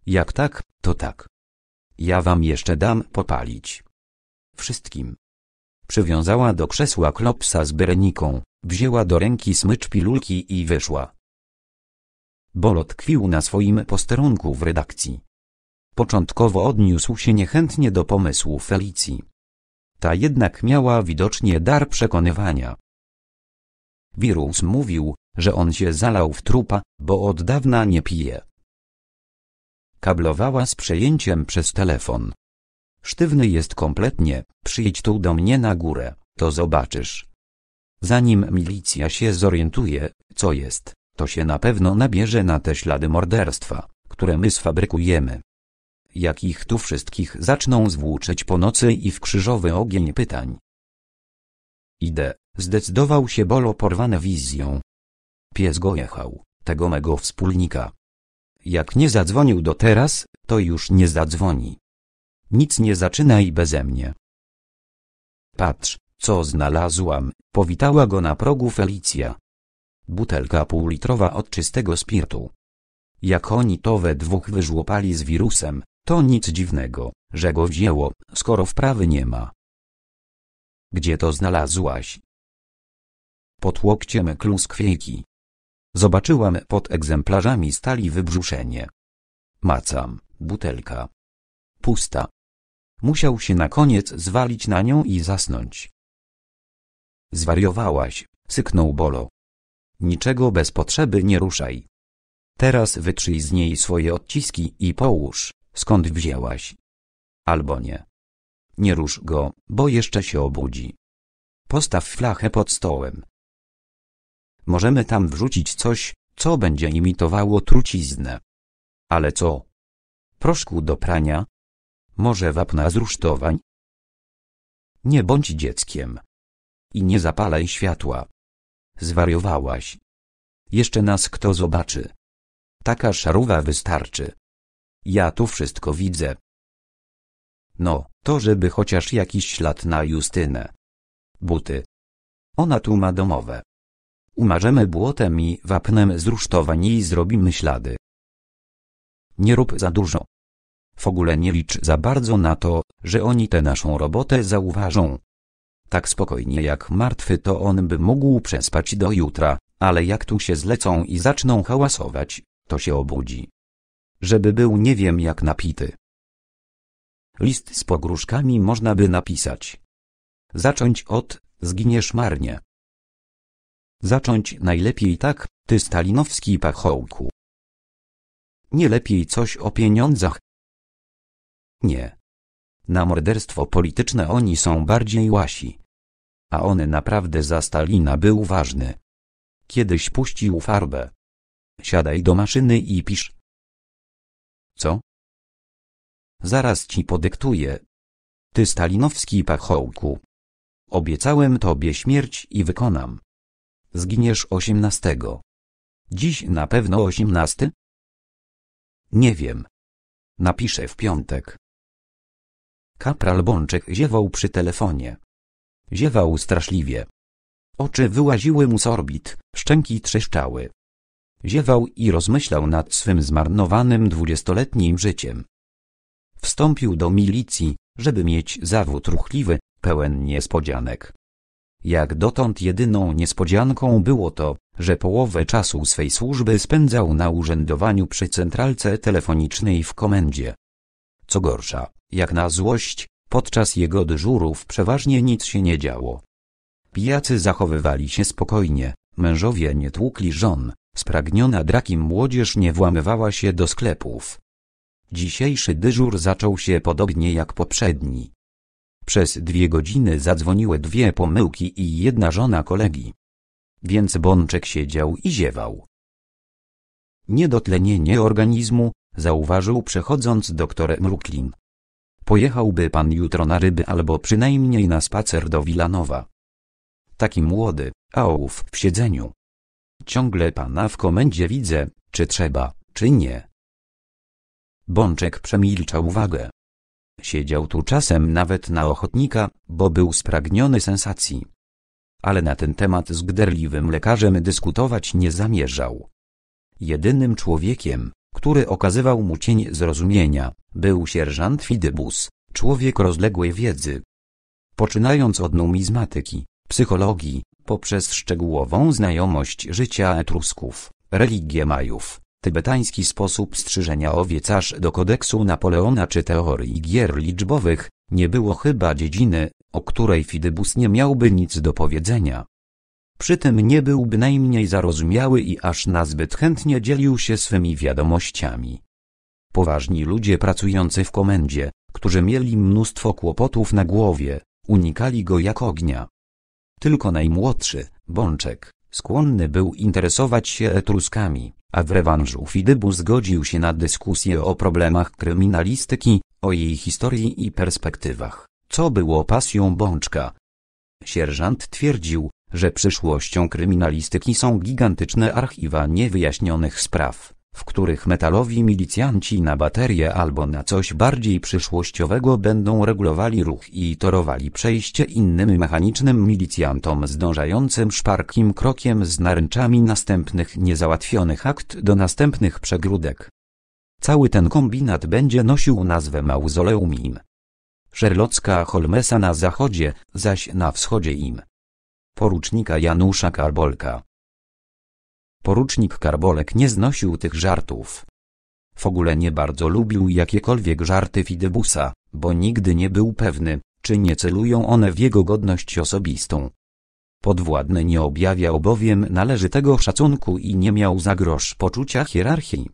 Jak tak, to tak. Ja wam jeszcze dam popalić. Wszystkim. Przywiązała do krzesła klopsa z bereniką, wzięła do ręki smycz pilulki i wyszła. Bolot tkwił na swoim posterunku w redakcji. Początkowo odniósł się niechętnie do pomysłu Felicji. Ta jednak miała widocznie dar przekonywania. Wirus mówił, że on się zalał w trupa, bo od dawna nie pije. Kablowała z przejęciem przez telefon, Sztywny jest kompletnie, przyjdź tu do mnie na górę, to zobaczysz. Zanim milicja się zorientuje, co jest, to się na pewno nabierze na te ślady morderstwa, które my sfabrykujemy. Jak ich tu wszystkich zaczną zwłóczyć po nocy i w krzyżowy ogień pytań. Idę, zdecydował się Bolo porwane wizją. Pies go jechał, tego mego wspólnika. Jak nie zadzwonił do teraz, to już nie zadzwoni. Nic nie zaczynaj bezemnie. Patrz, co znalazłam, powitała go na progu Felicja. Butelka półlitrowa od czystego spirtu. Jak oni to we dwóch wyżłopali z wirusem, to nic dziwnego, że go wzięło, skoro wprawy nie ma. Gdzie to znalazłaś? Pod łokciem kluskwiejki. Zobaczyłam pod egzemplarzami stali wybrzuszenie. Macam, butelka. Pusta. Musiał się na koniec zwalić na nią i zasnąć. Zwariowałaś, syknął Bolo. Niczego bez potrzeby nie ruszaj. Teraz wytrzyj z niej swoje odciski i połóż, skąd wzięłaś. Albo nie. Nie rusz go, bo jeszcze się obudzi. Postaw flachę pod stołem. Możemy tam wrzucić coś, co będzie imitowało truciznę. Ale co? Proszku do prania, może wapna z rusztowań? Nie bądź dzieckiem. I nie zapalaj światła. Zwariowałaś. Jeszcze nas kto zobaczy. Taka szarowa wystarczy. Ja tu wszystko widzę. No, to żeby chociaż jakiś ślad na Justynę. Buty. Ona tu ma domowe. Umarzemy błotem i wapnem z rusztowań i zrobimy ślady. Nie rób za dużo. W ogóle nie licz za bardzo na to, że oni tę naszą robotę zauważą. Tak spokojnie jak martwy to on by mógł przespać do jutra, ale jak tu się zlecą i zaczną hałasować, to się obudzi. Żeby był nie wiem jak napity. List z pogróżkami można by napisać. Zacząć od, zginiesz marnie. Zacząć najlepiej tak, ty stalinowski pachołku. Nie lepiej coś o pieniądzach, nie. Na morderstwo polityczne oni są bardziej łasi. A on naprawdę za Stalina był ważny. Kiedyś puścił farbę. Siadaj do maszyny i pisz. Co? Zaraz ci podyktuję. Ty stalinowski pachołku. Obiecałem tobie śmierć i wykonam. Zginiesz osiemnastego. Dziś na pewno osiemnasty? Nie wiem. Napiszę w piątek. Kapral Bączek ziewał przy telefonie. Ziewał straszliwie. Oczy wyłaziły mu z orbit, szczęki trzeszczały. Ziewał i rozmyślał nad swym zmarnowanym dwudziestoletnim życiem. Wstąpił do milicji, żeby mieć zawód ruchliwy, pełen niespodzianek. Jak dotąd jedyną niespodzianką było to, że połowę czasu swej służby spędzał na urzędowaniu przy centralce telefonicznej w komendzie. Co gorsza, jak na złość, podczas jego dyżurów przeważnie nic się nie działo. Pijacy zachowywali się spokojnie, mężowie nie tłukli żon, spragniona drakim młodzież nie włamywała się do sklepów. Dzisiejszy dyżur zaczął się podobnie jak poprzedni. Przez dwie godziny zadzwoniły dwie pomyłki i jedna żona kolegi. Więc Bączek siedział i ziewał. Niedotlenienie organizmu, zauważył przechodząc doktor Mruklin. Pojechałby pan jutro na ryby albo przynajmniej na spacer do Wilanowa. Taki młody, a ołów w siedzeniu. Ciągle pana w komendzie widzę, czy trzeba, czy nie. Bączek przemilczał uwagę. Siedział tu czasem nawet na ochotnika, bo był spragniony sensacji. Ale na ten temat z gderliwym lekarzem dyskutować nie zamierzał. Jedynym człowiekiem, który okazywał mu cień zrozumienia, był sierżant Fidybus, człowiek rozległej wiedzy. Poczynając od numizmatyki, psychologii, poprzez szczegółową znajomość życia Etrusków, religię Majów, tybetański sposób strzyżenia owiec aż do kodeksu Napoleona czy teorii gier liczbowych, nie było chyba dziedziny, o której Fidybus nie miałby nic do powiedzenia. Przy tym nie był bynajmniej zarozumiały i aż nazbyt chętnie dzielił się swymi wiadomościami. Poważni ludzie pracujący w komendzie, którzy mieli mnóstwo kłopotów na głowie, unikali go jak ognia. Tylko najmłodszy, Bączek, skłonny był interesować się Etruskami, a w rewanżu Fidybu zgodził się na dyskusję o problemach kryminalistyki, o jej historii i perspektywach, co było pasją Bączka. Sierżant twierdził, że przyszłością kryminalistyki są gigantyczne archiwa niewyjaśnionych spraw, w których metalowi milicjanci na baterie albo na coś bardziej przyszłościowego będą regulowali ruch i torowali przejście innym mechanicznym milicjantom zdążającym szparkim krokiem z naręczami następnych niezałatwionych akt do następnych przegródek. Cały ten kombinat będzie nosił nazwę mauzoleum im. Sherlocka Holmesa na zachodzie, zaś na wschodzie im porucznika Janusza Karbolka. Porucznik Karbolek nie znosił tych żartów. W ogóle nie bardzo lubił jakiekolwiek żarty Fidebusa, bo nigdy nie był pewny, czy nie celują one w jego godność osobistą. Podwładny nie objawiał bowiem należytego szacunku i nie miał za grosz poczucia hierarchii.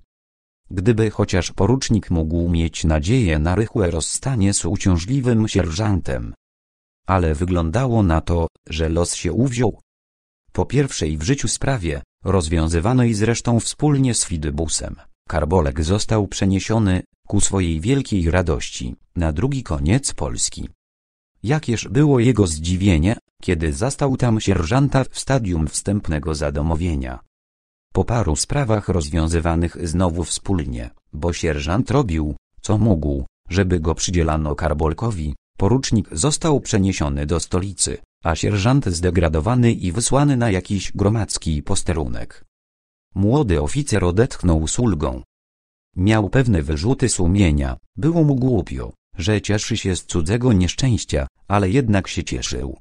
Gdyby chociaż porucznik mógł mieć nadzieję na rychłe rozstanie z uciążliwym sierżantem, ale wyglądało na to, że los się uwziął. Po pierwszej w życiu sprawie, rozwiązywanej zresztą wspólnie z Fidybusem, Karbolek został przeniesiony, ku swojej wielkiej radości, na drugi koniec Polski. Jakież było jego zdziwienie, kiedy zastał tam sierżanta w stadium wstępnego zadomowienia. Po paru sprawach rozwiązywanych znowu wspólnie, bo sierżant robił, co mógł, żeby go przydzielano Karbolkowi, Porucznik został przeniesiony do stolicy, a sierżant zdegradowany i wysłany na jakiś gromadzki posterunek. Młody oficer odetchnął z ulgą. Miał pewne wyrzuty sumienia, było mu głupio, że cieszy się z cudzego nieszczęścia, ale jednak się cieszył.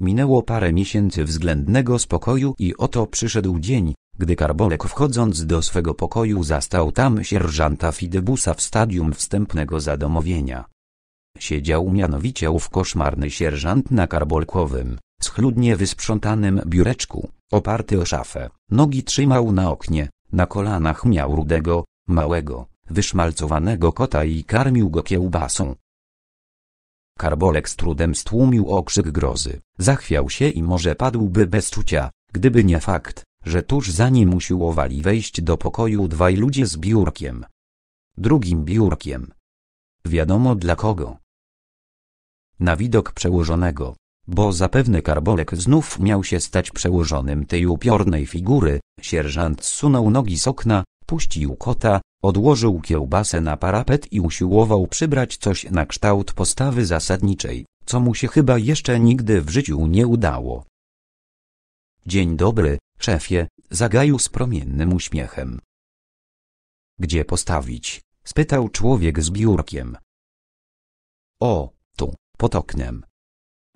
Minęło parę miesięcy względnego spokoju i oto przyszedł dzień, gdy Karbolek wchodząc do swego pokoju zastał tam sierżanta Fidebusa w stadium wstępnego zadomowienia. Siedział mianowicie ów koszmarny sierżant na karbolkowym, schludnie wysprzątanym biureczku, oparty o szafę. Nogi trzymał na oknie, na kolanach miał rudego, małego, wyszmalcowanego kota i karmił go kiełbasą. Karbolek z trudem stłumił okrzyk grozy. Zachwiał się i może padłby bez czucia, gdyby nie fakt, że tuż za nim usiłowali wejść do pokoju dwaj ludzie z biurkiem. Drugim biurkiem. Wiadomo dla kogo. Na widok przełożonego, bo zapewne karbolek znów miał się stać przełożonym tej upiornej figury, sierżant sunął nogi z okna, puścił kota, odłożył kiełbasę na parapet i usiłował przybrać coś na kształt postawy zasadniczej, co mu się chyba jeszcze nigdy w życiu nie udało. Dzień dobry, szefie, zagaił z promiennym uśmiechem. Gdzie postawić? spytał człowiek z biurkiem. O, tu, pod oknem.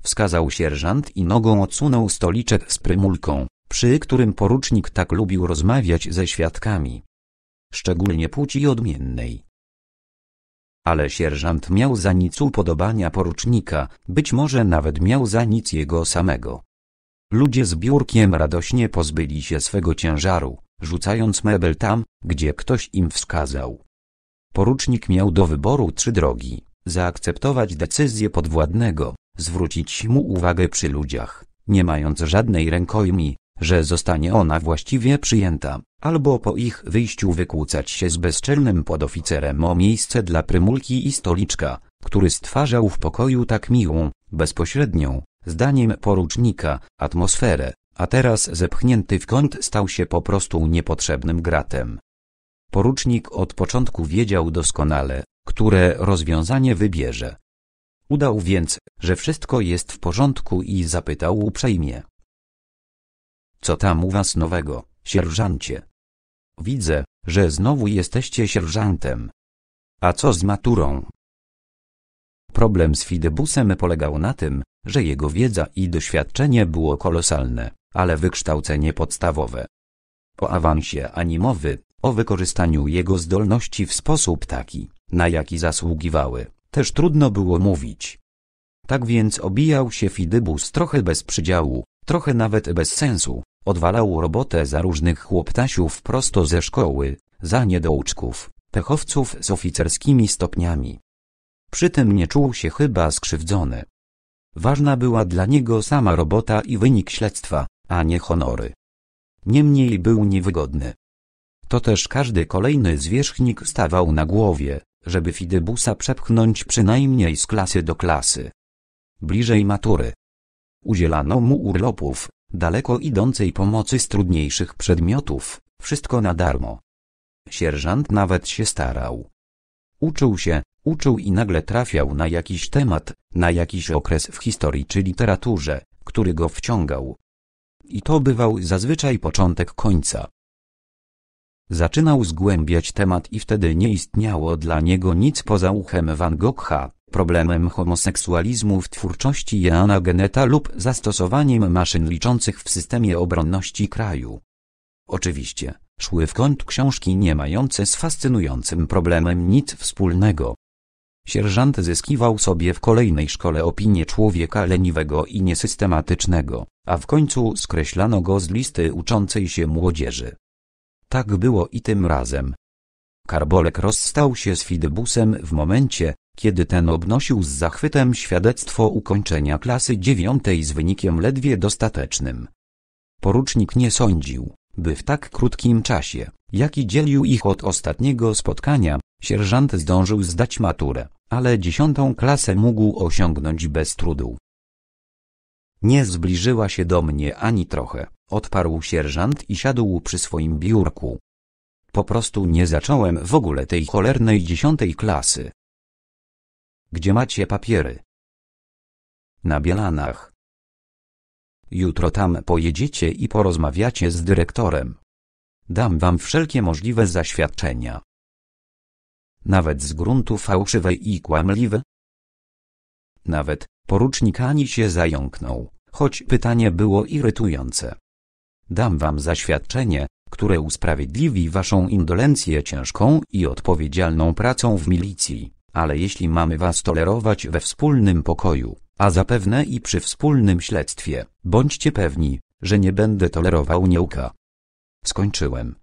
Wskazał sierżant i nogą odsunął stoliczek z prymulką, przy którym porucznik tak lubił rozmawiać ze świadkami. Szczególnie płci odmiennej. Ale sierżant miał za nic upodobania porucznika, być może nawet miał za nic jego samego. Ludzie z biurkiem radośnie pozbyli się swego ciężaru, rzucając mebel tam, gdzie ktoś im wskazał. Porucznik miał do wyboru trzy drogi zaakceptować decyzję podwładnego, zwrócić mu uwagę przy ludziach, nie mając żadnej rękojmi, że zostanie ona właściwie przyjęta, albo po ich wyjściu wykłócać się z bezczelnym podoficerem o miejsce dla prymulki i stoliczka, który stwarzał w pokoju tak miłą, bezpośrednią, zdaniem porucznika, atmosferę, a teraz zepchnięty w kąt stał się po prostu niepotrzebnym gratem. Porucznik od początku wiedział doskonale, które rozwiązanie wybierze. Udał więc, że wszystko jest w porządku i zapytał uprzejmie. Co tam u was nowego, sierżancie? Widzę, że znowu jesteście sierżantem. A co z maturą? Problem z Fidebusem polegał na tym, że jego wiedza i doświadczenie było kolosalne, ale wykształcenie podstawowe. Po awansie animowy o wykorzystaniu jego zdolności w sposób taki, na jaki zasługiwały, też trudno było mówić. Tak więc obijał się Fidybus trochę bez przydziału, trochę nawet bez sensu, odwalał robotę za różnych chłoptasiów prosto ze szkoły, za niedouczków, pechowców z oficerskimi stopniami. Przy tym nie czuł się chyba skrzywdzony. Ważna była dla niego sama robota i wynik śledztwa, a nie honory. Niemniej był niewygodny. Toteż każdy kolejny zwierzchnik stawał na głowie, żeby Fidebusa przepchnąć przynajmniej z klasy do klasy. Bliżej matury. Udzielano mu urlopów, daleko idącej pomocy z trudniejszych przedmiotów, wszystko na darmo. Sierżant nawet się starał. Uczył się, uczył i nagle trafiał na jakiś temat, na jakiś okres w historii czy literaturze, który go wciągał. I to bywał zazwyczaj początek końca. Zaczynał zgłębiać temat i wtedy nie istniało dla niego nic poza uchem Van Gogha, problemem homoseksualizmu w twórczości Jana Geneta lub zastosowaniem maszyn liczących w systemie obronności kraju. Oczywiście, szły w kąt książki nie mające z fascynującym problemem nic wspólnego. Sierżant zyskiwał sobie w kolejnej szkole opinię człowieka leniwego i niesystematycznego, a w końcu skreślano go z listy uczącej się młodzieży. Tak było i tym razem. Karbolek rozstał się z Fidebusem w momencie, kiedy ten obnosił z zachwytem świadectwo ukończenia klasy dziewiątej z wynikiem ledwie dostatecznym. Porucznik nie sądził, by w tak krótkim czasie, jaki dzielił ich od ostatniego spotkania, sierżant zdążył zdać maturę, ale dziesiątą klasę mógł osiągnąć bez trudu. Nie zbliżyła się do mnie ani trochę odparł sierżant i siadł przy swoim biurku. Po prostu nie zacząłem w ogóle tej cholernej dziesiątej klasy. Gdzie macie papiery? Na Bielanach. Jutro tam pojedziecie i porozmawiacie z dyrektorem. Dam wam wszelkie możliwe zaświadczenia. Nawet z gruntu fałszywe i kłamliwe? Nawet, porucznik ani się zająknął, choć pytanie było irytujące. Dam wam zaświadczenie, które usprawiedliwi waszą indolencję ciężką i odpowiedzialną pracą w milicji, ale jeśli mamy was tolerować we wspólnym pokoju, a zapewne i przy wspólnym śledztwie, bądźcie pewni, że nie będę tolerował nieuka. Skończyłem.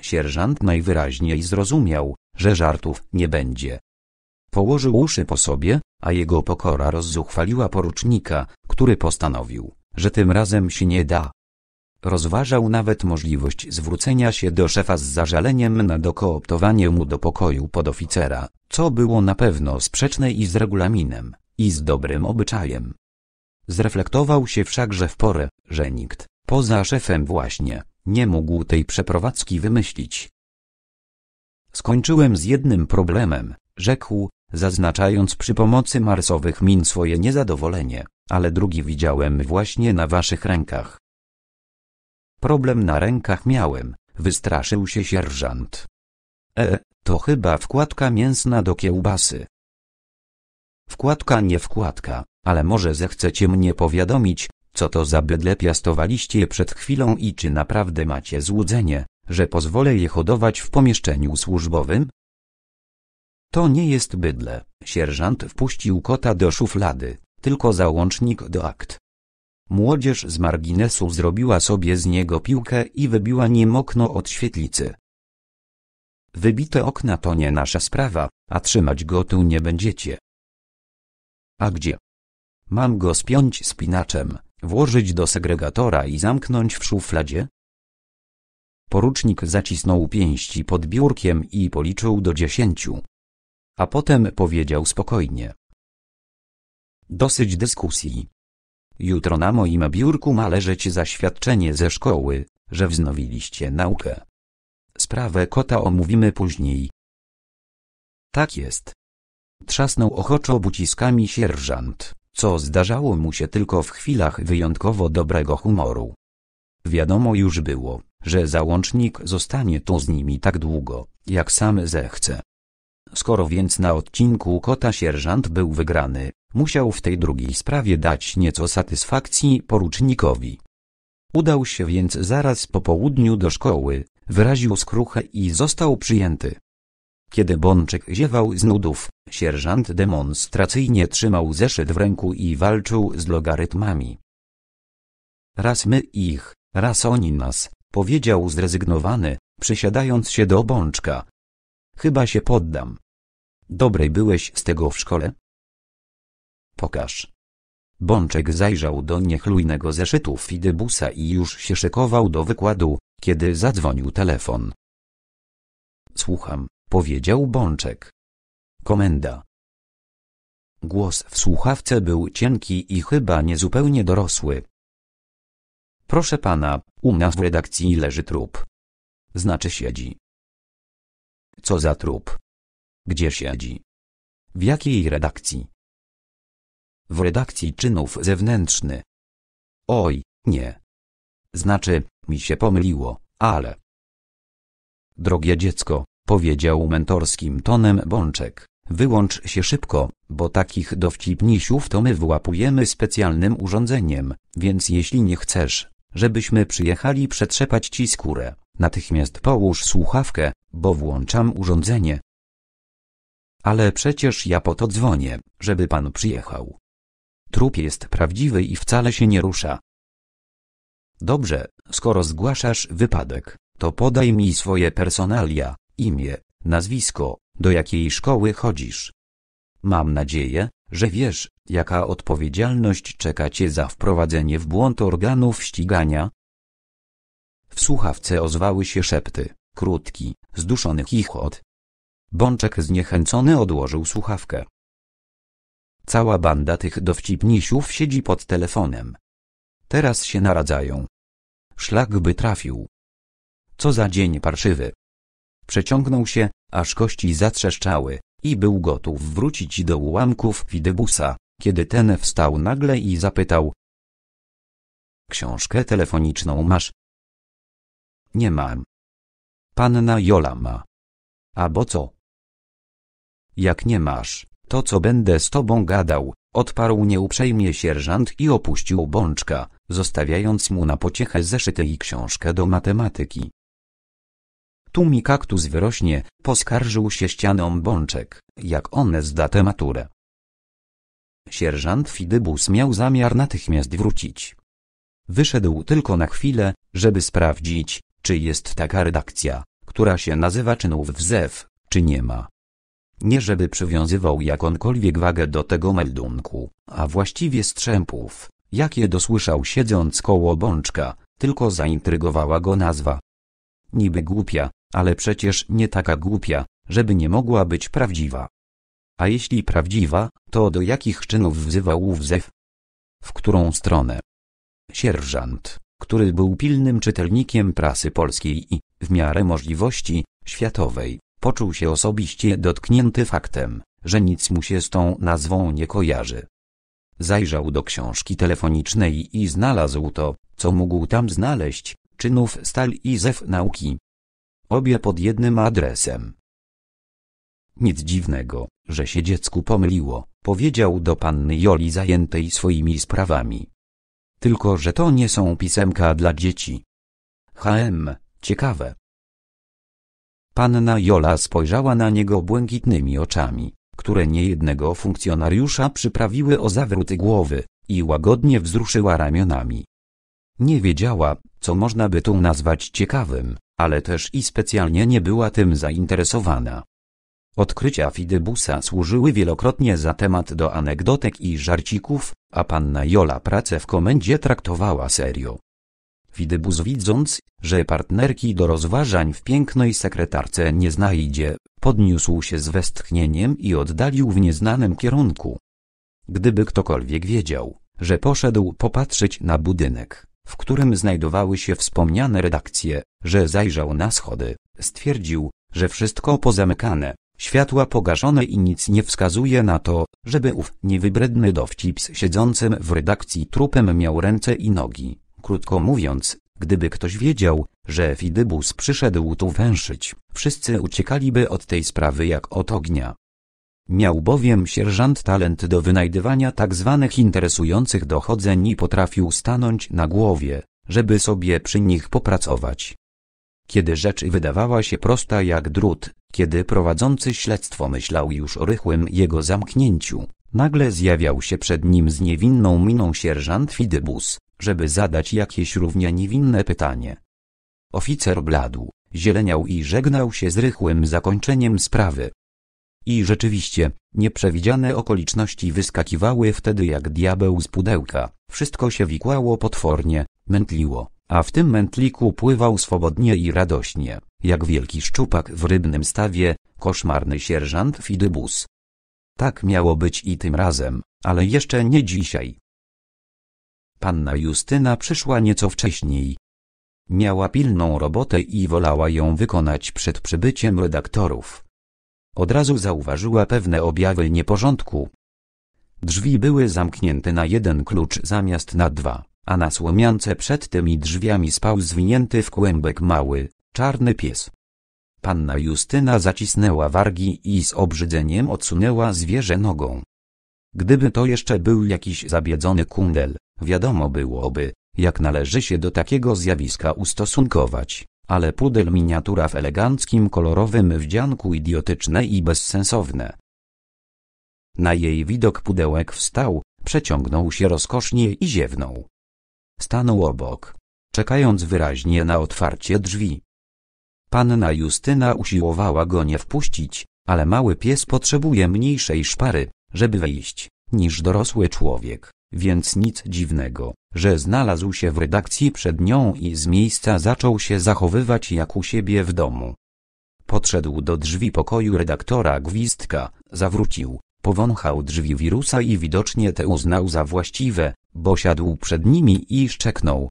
Sierżant najwyraźniej zrozumiał, że żartów nie będzie. Położył uszy po sobie, a jego pokora rozzuchwaliła porucznika, który postanowił, że tym razem się nie da. Rozważał nawet możliwość zwrócenia się do szefa z zażaleniem na dokooptowanie mu do pokoju podoficera, co było na pewno sprzeczne i z regulaminem, i z dobrym obyczajem. Zreflektował się wszakże w porę, że nikt, poza szefem właśnie, nie mógł tej przeprowadzki wymyślić. Skończyłem z jednym problemem, rzekł, zaznaczając przy pomocy marsowych min swoje niezadowolenie, ale drugi widziałem właśnie na waszych rękach. Problem na rękach miałem, wystraszył się sierżant. E, to chyba wkładka mięsna do kiełbasy. Wkładka nie wkładka, ale może zechcecie mnie powiadomić, co to za bydle piastowaliście przed chwilą i czy naprawdę macie złudzenie, że pozwolę je hodować w pomieszczeniu służbowym? To nie jest bydle, sierżant wpuścił kota do szuflady, tylko załącznik do akt. Młodzież z marginesu zrobiła sobie z niego piłkę i wybiła nim okno od świetlicy. Wybite okna to nie nasza sprawa, a trzymać go tu nie będziecie. A gdzie? Mam go spiąć spinaczem, włożyć do segregatora i zamknąć w szufladzie? Porucznik zacisnął pięści pod biurkiem i policzył do dziesięciu. A potem powiedział spokojnie. Dosyć dyskusji. Jutro na moim biurku ma leżeć zaświadczenie ze szkoły, że wznowiliście naukę. Sprawę kota omówimy później. Tak jest. Trzasnął ochoczo buciskami sierżant, co zdarzało mu się tylko w chwilach wyjątkowo dobrego humoru. Wiadomo już było, że załącznik zostanie tu z nimi tak długo, jak sam zechce. Skoro więc na odcinku kota sierżant był wygrany, musiał w tej drugiej sprawie dać nieco satysfakcji porucznikowi. Udał się więc zaraz po południu do szkoły, wyraził skruchę i został przyjęty. Kiedy Bączek ziewał z nudów, sierżant demonstracyjnie trzymał zeszyt w ręku i walczył z logarytmami. Raz my ich, raz oni nas, powiedział zrezygnowany, przysiadając się do Bączka, Chyba się poddam. Dobrej byłeś z tego w szkole? Pokaż. Bączek zajrzał do niechlujnego zeszytu Fidybusa i już się szykował do wykładu, kiedy zadzwonił telefon. Słucham, powiedział Bączek. Komenda. Głos w słuchawce był cienki i chyba niezupełnie dorosły. Proszę pana, u nas w redakcji leży trup. Znaczy siedzi. Co za trup? Gdzie siedzi? W jakiej redakcji? W redakcji czynów zewnętrzny. Oj, nie. Znaczy, mi się pomyliło, ale... Drogie dziecko, powiedział mentorskim tonem Bączek, wyłącz się szybko, bo takich dowcipnisiów to my wyłapujemy specjalnym urządzeniem, więc jeśli nie chcesz, żebyśmy przyjechali przetrzepać ci skórę, natychmiast połóż słuchawkę, bo włączam urządzenie. Ale przecież ja po to dzwonię, żeby pan przyjechał. Trup jest prawdziwy i wcale się nie rusza. Dobrze, skoro zgłaszasz wypadek, to podaj mi swoje personalia, imię, nazwisko, do jakiej szkoły chodzisz. Mam nadzieję, że wiesz, jaka odpowiedzialność czeka cię za wprowadzenie w błąd organów ścigania. W słuchawce ozwały się szepty. Krótki, zduszony chichot. Bączek zniechęcony odłożył słuchawkę. Cała banda tych dowcipnisiów siedzi pod telefonem. Teraz się naradzają. Szlak by trafił. Co za dzień parszywy. Przeciągnął się, aż kości zatrzeszczały, i był gotów wrócić do ułamków widybusa, kiedy ten wstał nagle i zapytał. Książkę telefoniczną masz? Nie mam panna Jolama. A bo co? Jak nie masz, to co będę z tobą gadał, odparł nieuprzejmie sierżant i opuścił bączka, zostawiając mu na pociechę zeszyty i książkę do matematyki. Tu mi kaktus wyrośnie, poskarżył się ścianą bączek, jak one zdatę maturę. Sierżant Fidybus miał zamiar natychmiast wrócić. Wyszedł tylko na chwilę, żeby sprawdzić, czy jest taka redakcja, która się nazywa czynów wzew, czy nie ma. Nie żeby przywiązywał jakąkolwiek wagę do tego meldunku, a właściwie strzępów, jakie dosłyszał siedząc koło bączka, tylko zaintrygowała go nazwa. Niby głupia, ale przecież nie taka głupia, żeby nie mogła być prawdziwa. A jeśli prawdziwa, to do jakich czynów wzywał Wzew? W którą stronę? Sierżant, który był pilnym czytelnikiem prasy polskiej i w miarę możliwości światowej, poczuł się osobiście dotknięty faktem, że nic mu się z tą nazwą nie kojarzy. Zajrzał do książki telefonicznej i znalazł to, co mógł tam znaleźć, czynów stal i zew nauki. Obie pod jednym adresem. Nic dziwnego, że się dziecku pomyliło, powiedział do panny Joli zajętej swoimi sprawami. Tylko, że to nie są pisemka dla dzieci. HM, Ciekawe. Panna Jola spojrzała na niego błękitnymi oczami, które niejednego funkcjonariusza przyprawiły o zawrót głowy, i łagodnie wzruszyła ramionami. Nie wiedziała, co można by tu nazwać ciekawym, ale też i specjalnie nie była tym zainteresowana. Odkrycia Fidybusa służyły wielokrotnie za temat do anegdotek i żarcików, a panna Jola pracę w komendzie traktowała serio. Widybuz widząc, że partnerki do rozważań w pięknej sekretarce nie znajdzie, podniósł się z westchnieniem i oddalił w nieznanym kierunku. Gdyby ktokolwiek wiedział, że poszedł popatrzeć na budynek, w którym znajdowały się wspomniane redakcje, że zajrzał na schody, stwierdził, że wszystko pozamykane, światła pogaszone i nic nie wskazuje na to, żeby ów niewybredny dowcip z siedzącym w redakcji trupem miał ręce i nogi. Krótko mówiąc, gdyby ktoś wiedział, że Fidybus przyszedł tu węszyć, wszyscy uciekaliby od tej sprawy jak od ognia. Miał bowiem sierżant talent do wynajdywania tak zwanych interesujących dochodzeń i potrafił stanąć na głowie, żeby sobie przy nich popracować. Kiedy rzecz wydawała się prosta jak drut, kiedy prowadzący śledztwo myślał już o rychłym jego zamknięciu, nagle zjawiał się przed nim z niewinną miną sierżant Fidybus, żeby zadać jakieś równie niewinne pytanie. Oficer bladł, zieleniał i żegnał się z rychłym zakończeniem sprawy. I rzeczywiście, nieprzewidziane okoliczności wyskakiwały wtedy jak diabeł z pudełka, wszystko się wikłało potwornie, mętliło, a w tym mętliku pływał swobodnie i radośnie, jak wielki szczupak w rybnym stawie, koszmarny sierżant Fidybus. Tak miało być i tym razem, ale jeszcze nie dzisiaj. Panna Justyna przyszła nieco wcześniej. Miała pilną robotę i wolała ją wykonać przed przybyciem redaktorów. Od razu zauważyła pewne objawy nieporządku. Drzwi były zamknięte na jeden klucz zamiast na dwa, a na słomiance przed tymi drzwiami spał zwinięty w kłębek mały, czarny pies. Panna Justyna zacisnęła wargi i z obrzydzeniem odsunęła zwierzę nogą. Gdyby to jeszcze był jakiś zabiedzony kundel, wiadomo byłoby, jak należy się do takiego zjawiska ustosunkować, ale pudel miniatura w eleganckim kolorowym wdzianku idiotyczne i bezsensowne. Na jej widok pudełek wstał, przeciągnął się rozkosznie i ziewnął. Stanął obok, czekając wyraźnie na otwarcie drzwi. Panna Justyna usiłowała go nie wpuścić, ale mały pies potrzebuje mniejszej szpary żeby wyjść, niż dorosły człowiek, więc nic dziwnego, że znalazł się w redakcji przed nią i z miejsca zaczął się zachowywać jak u siebie w domu. Podszedł do drzwi pokoju redaktora Gwizdka, zawrócił, powąchał drzwi wirusa i widocznie te uznał za właściwe, bo siadł przed nimi i szczeknął.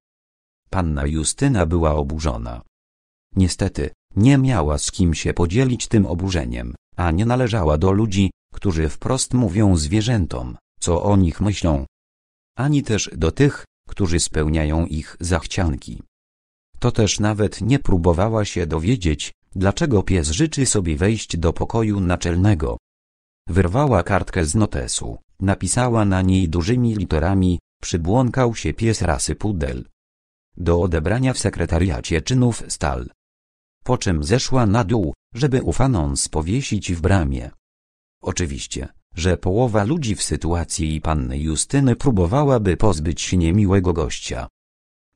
Panna Justyna była oburzona. Niestety, nie miała z kim się podzielić tym oburzeniem, a nie należała do ludzi, którzy wprost mówią zwierzętom, co o nich myślą, ani też do tych, którzy spełniają ich zachcianki. To też nawet nie próbowała się dowiedzieć, dlaczego pies życzy sobie wejść do pokoju naczelnego. Wyrwała kartkę z notesu, napisała na niej dużymi literami, przybłąkał się pies rasy pudel. Do odebrania w sekretariacie czynów stal. Po czym zeszła na dół, żeby ufanąc powiesić w bramie. Oczywiście, że połowa ludzi w sytuacji panny Justyny próbowałaby pozbyć się niemiłego gościa.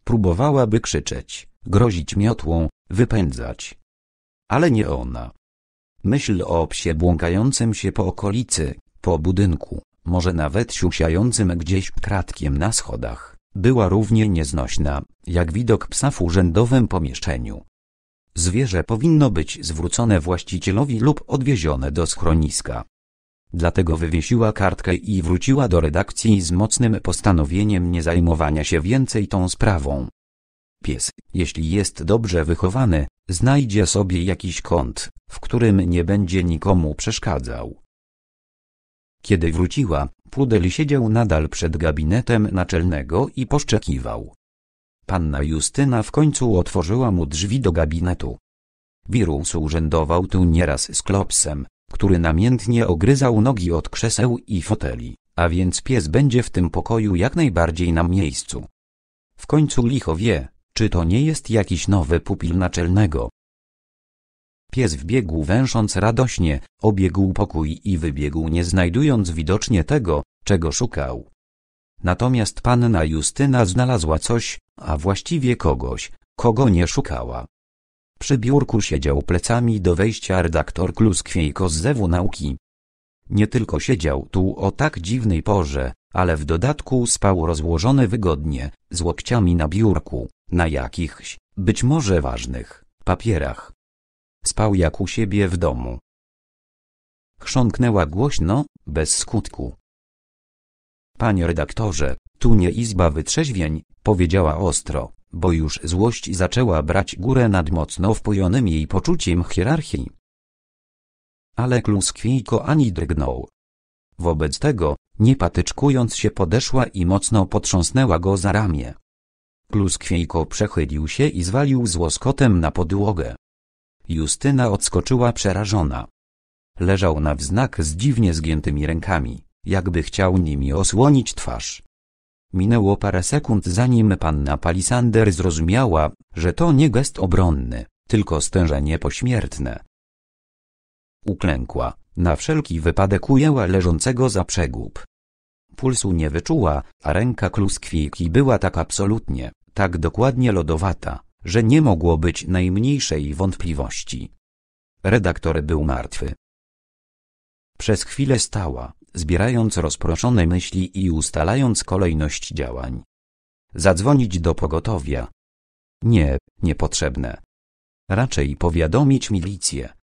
Próbowałaby krzyczeć, grozić miotłą, wypędzać. Ale nie ona. Myśl o psie błąkającym się po okolicy, po budynku, może nawet siusiającym gdzieś kratkiem na schodach, była równie nieznośna, jak widok psa w urzędowym pomieszczeniu. Zwierzę powinno być zwrócone właścicielowi lub odwiezione do schroniska. Dlatego wywiesiła kartkę i wróciła do redakcji z mocnym postanowieniem nie zajmowania się więcej tą sprawą. Pies, jeśli jest dobrze wychowany, znajdzie sobie jakiś kąt, w którym nie będzie nikomu przeszkadzał. Kiedy wróciła, pudel siedział nadal przed gabinetem naczelnego i poszczekiwał. Panna Justyna w końcu otworzyła mu drzwi do gabinetu. Wirus urzędował tu nieraz z klopsem, który namiętnie ogryzał nogi od krzeseł i foteli, a więc pies będzie w tym pokoju jak najbardziej na miejscu. W końcu licho wie, czy to nie jest jakiś nowy pupil naczelnego. Pies wbiegł węsząc radośnie, obiegł pokój i wybiegł nie znajdując widocznie tego, czego szukał. Natomiast panna Justyna znalazła coś, a właściwie kogoś, kogo nie szukała. Przy biurku siedział plecami do wejścia redaktor Kluskwiejko z Zewu Nauki. Nie tylko siedział tu o tak dziwnej porze, ale w dodatku spał rozłożony wygodnie, z łokciami na biurku, na jakichś, być może ważnych, papierach. Spał jak u siebie w domu. Chrząknęła głośno, bez skutku. Panie redaktorze, tu nie izba wytrzeźwień, powiedziała ostro, bo już złość zaczęła brać górę nad mocno wpojonym jej poczuciem hierarchii. Ale Kluskwijko ani drgnął. Wobec tego, nie patyczkując się podeszła i mocno potrząsnęła go za ramię. Kluskwiejko przechylił się i zwalił z łoskotem na podłogę. Justyna odskoczyła przerażona. Leżał na wznak z dziwnie zgiętymi rękami, jakby chciał nimi osłonić twarz. Minęło parę sekund zanim panna Palisander zrozumiała, że to nie gest obronny, tylko stężenie pośmiertne. Uklękła, na wszelki wypadek ujęła leżącego za przegub. Pulsu nie wyczuła, a ręka kluskwiki była tak absolutnie, tak dokładnie lodowata, że nie mogło być najmniejszej wątpliwości. Redaktor był martwy. Przez chwilę stała, zbierając rozproszone myśli i ustalając kolejność działań. Zadzwonić do pogotowia. Nie, niepotrzebne. Raczej powiadomić milicję.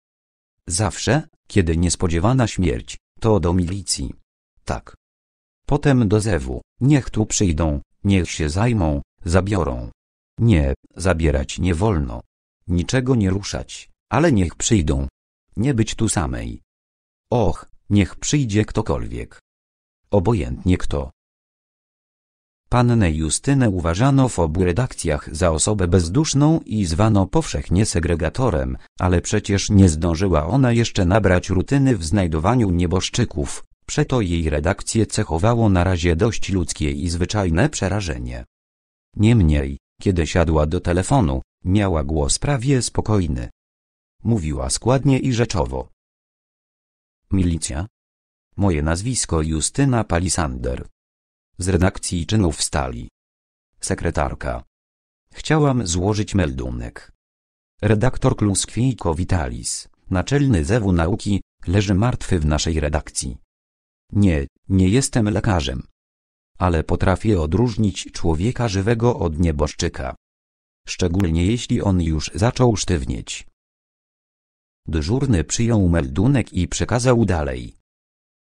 Zawsze, kiedy niespodziewana śmierć, to do milicji. Tak. Potem do zewu. Niech tu przyjdą, niech się zajmą, zabiorą. Nie, zabierać nie wolno. Niczego nie ruszać, ale niech przyjdą. Nie być tu samej. Och, Niech przyjdzie ktokolwiek. Obojętnie kto. Pannę Justynę uważano w obu redakcjach za osobę bezduszną i zwano powszechnie segregatorem, ale przecież nie zdążyła ona jeszcze nabrać rutyny w znajdowaniu nieboszczyków, przeto jej redakcję cechowało na razie dość ludzkie i zwyczajne przerażenie. Niemniej, kiedy siadła do telefonu, miała głos prawie spokojny. Mówiła składnie i rzeczowo. Milicja. Moje nazwisko Justyna Palisander. Z redakcji Czynów Stali. Sekretarka. Chciałam złożyć meldunek. Redaktor Kluskwijko Vitalis, naczelny zewu nauki, leży martwy w naszej redakcji. Nie, nie jestem lekarzem. Ale potrafię odróżnić człowieka żywego od nieboszczyka. Szczególnie jeśli on już zaczął sztywnieć. Dyżurny przyjął meldunek i przekazał dalej.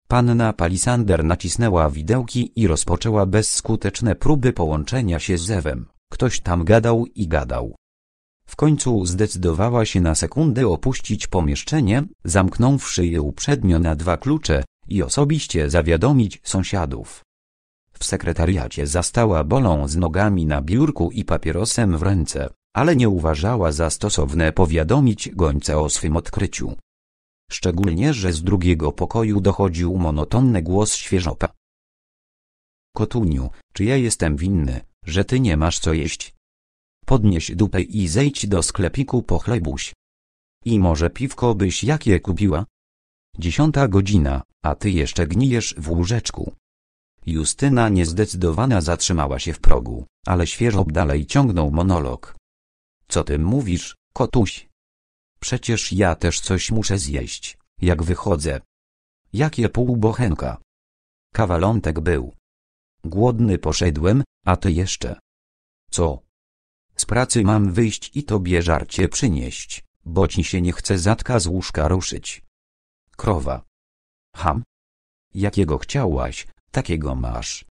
Panna Palisander nacisnęła widełki i rozpoczęła bezskuteczne próby połączenia się z Ewem. Ktoś tam gadał i gadał. W końcu zdecydowała się na sekundę opuścić pomieszczenie, zamknąwszy je uprzednio na dwa klucze, i osobiście zawiadomić sąsiadów. W sekretariacie zastała bolą z nogami na biurku i papierosem w ręce ale nie uważała za stosowne powiadomić gońca o swym odkryciu. Szczególnie, że z drugiego pokoju dochodził monotonny głos świeżopa. Kotuniu, czy ja jestem winny, że ty nie masz co jeść? Podnieś dupę i zejdź do sklepiku po chlebuś. I może piwko byś jakie kupiła? Dziesiąta godzina, a ty jeszcze gnijesz w łóżeczku. Justyna niezdecydowana zatrzymała się w progu, ale świeżob dalej ciągnął monolog. Co ty mówisz, kotuś? Przecież ja też coś muszę zjeść, jak wychodzę. Jakie pół bochenka. Kawalątek był. Głodny poszedłem, a ty jeszcze. Co? Z pracy mam wyjść i tobie żarcie przynieść, bo ci się nie chce zatka z łóżka ruszyć. Krowa. Ham? Jakiego chciałaś, takiego masz.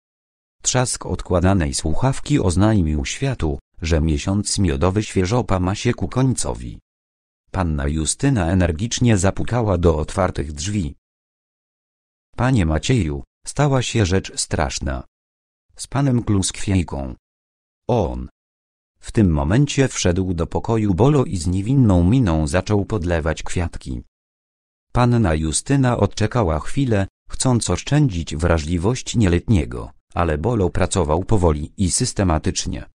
Trzask odkładanej słuchawki oznajmił światu, że miesiąc miodowy świeżopa ma się ku końcowi. Panna Justyna energicznie zapukała do otwartych drzwi. Panie Macieju, stała się rzecz straszna. Z panem Kluskwieńką. On. W tym momencie wszedł do pokoju Bolo i z niewinną miną zaczął podlewać kwiatki. Panna Justyna odczekała chwilę, chcąc oszczędzić wrażliwość nieletniego, ale Bolo pracował powoli i systematycznie.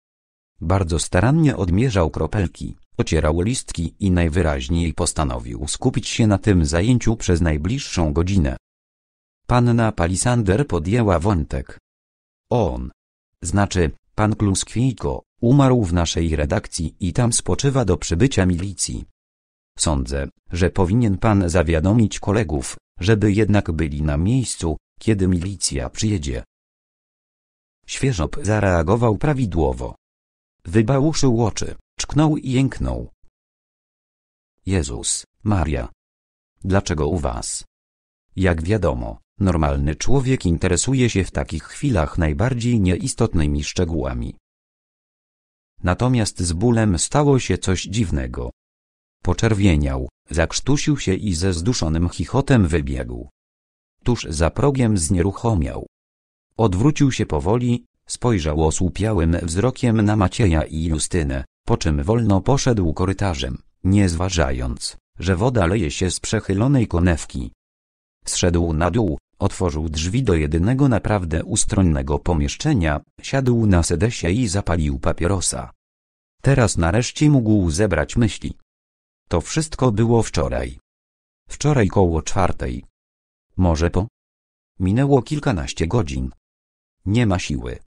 Bardzo starannie odmierzał kropelki, ocierał listki i najwyraźniej postanowił skupić się na tym zajęciu przez najbliższą godzinę. Panna Palisander podjęła wątek. On, znaczy, pan Kluskwiejko, umarł w naszej redakcji i tam spoczywa do przybycia milicji. Sądzę, że powinien pan zawiadomić kolegów, żeby jednak byli na miejscu, kiedy milicja przyjedzie. Świeżop zareagował prawidłowo. Wybałuszył oczy, czknął i jęknął. Jezus, Maria. Dlaczego u was? Jak wiadomo, normalny człowiek interesuje się w takich chwilach najbardziej nieistotnymi szczegółami. Natomiast z bólem stało się coś dziwnego. Poczerwieniał, zakrztusił się i ze zduszonym chichotem wybiegł. Tuż za progiem znieruchomiał. Odwrócił się powoli Spojrzał osłupiałym wzrokiem na Macieja i Justynę, po czym wolno poszedł korytarzem, nie zważając, że woda leje się z przechylonej konewki. Zszedł na dół, otworzył drzwi do jedynego naprawdę ustronnego pomieszczenia, siadł na sedesie i zapalił papierosa. Teraz nareszcie mógł zebrać myśli. To wszystko było wczoraj. Wczoraj koło czwartej. Może po? Minęło kilkanaście godzin. Nie ma siły.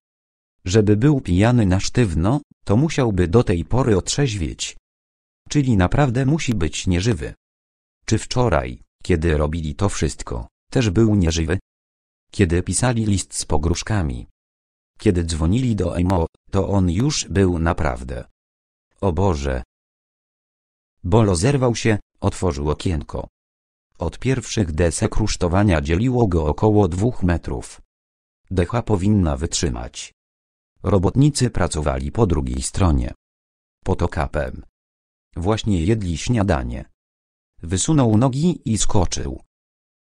Żeby był pijany na sztywno, to musiałby do tej pory otrzeźwieć. Czyli naprawdę musi być nieżywy. Czy wczoraj, kiedy robili to wszystko, też był nieżywy? Kiedy pisali list z pogróżkami. Kiedy dzwonili do Emo, to on już był naprawdę. O Boże! Bolo zerwał się, otworzył okienko. Od pierwszych desek rusztowania dzieliło go około dwóch metrów. Decha powinna wytrzymać. Robotnicy pracowali po drugiej stronie. Pod okapem. Właśnie jedli śniadanie. Wysunął nogi i skoczył.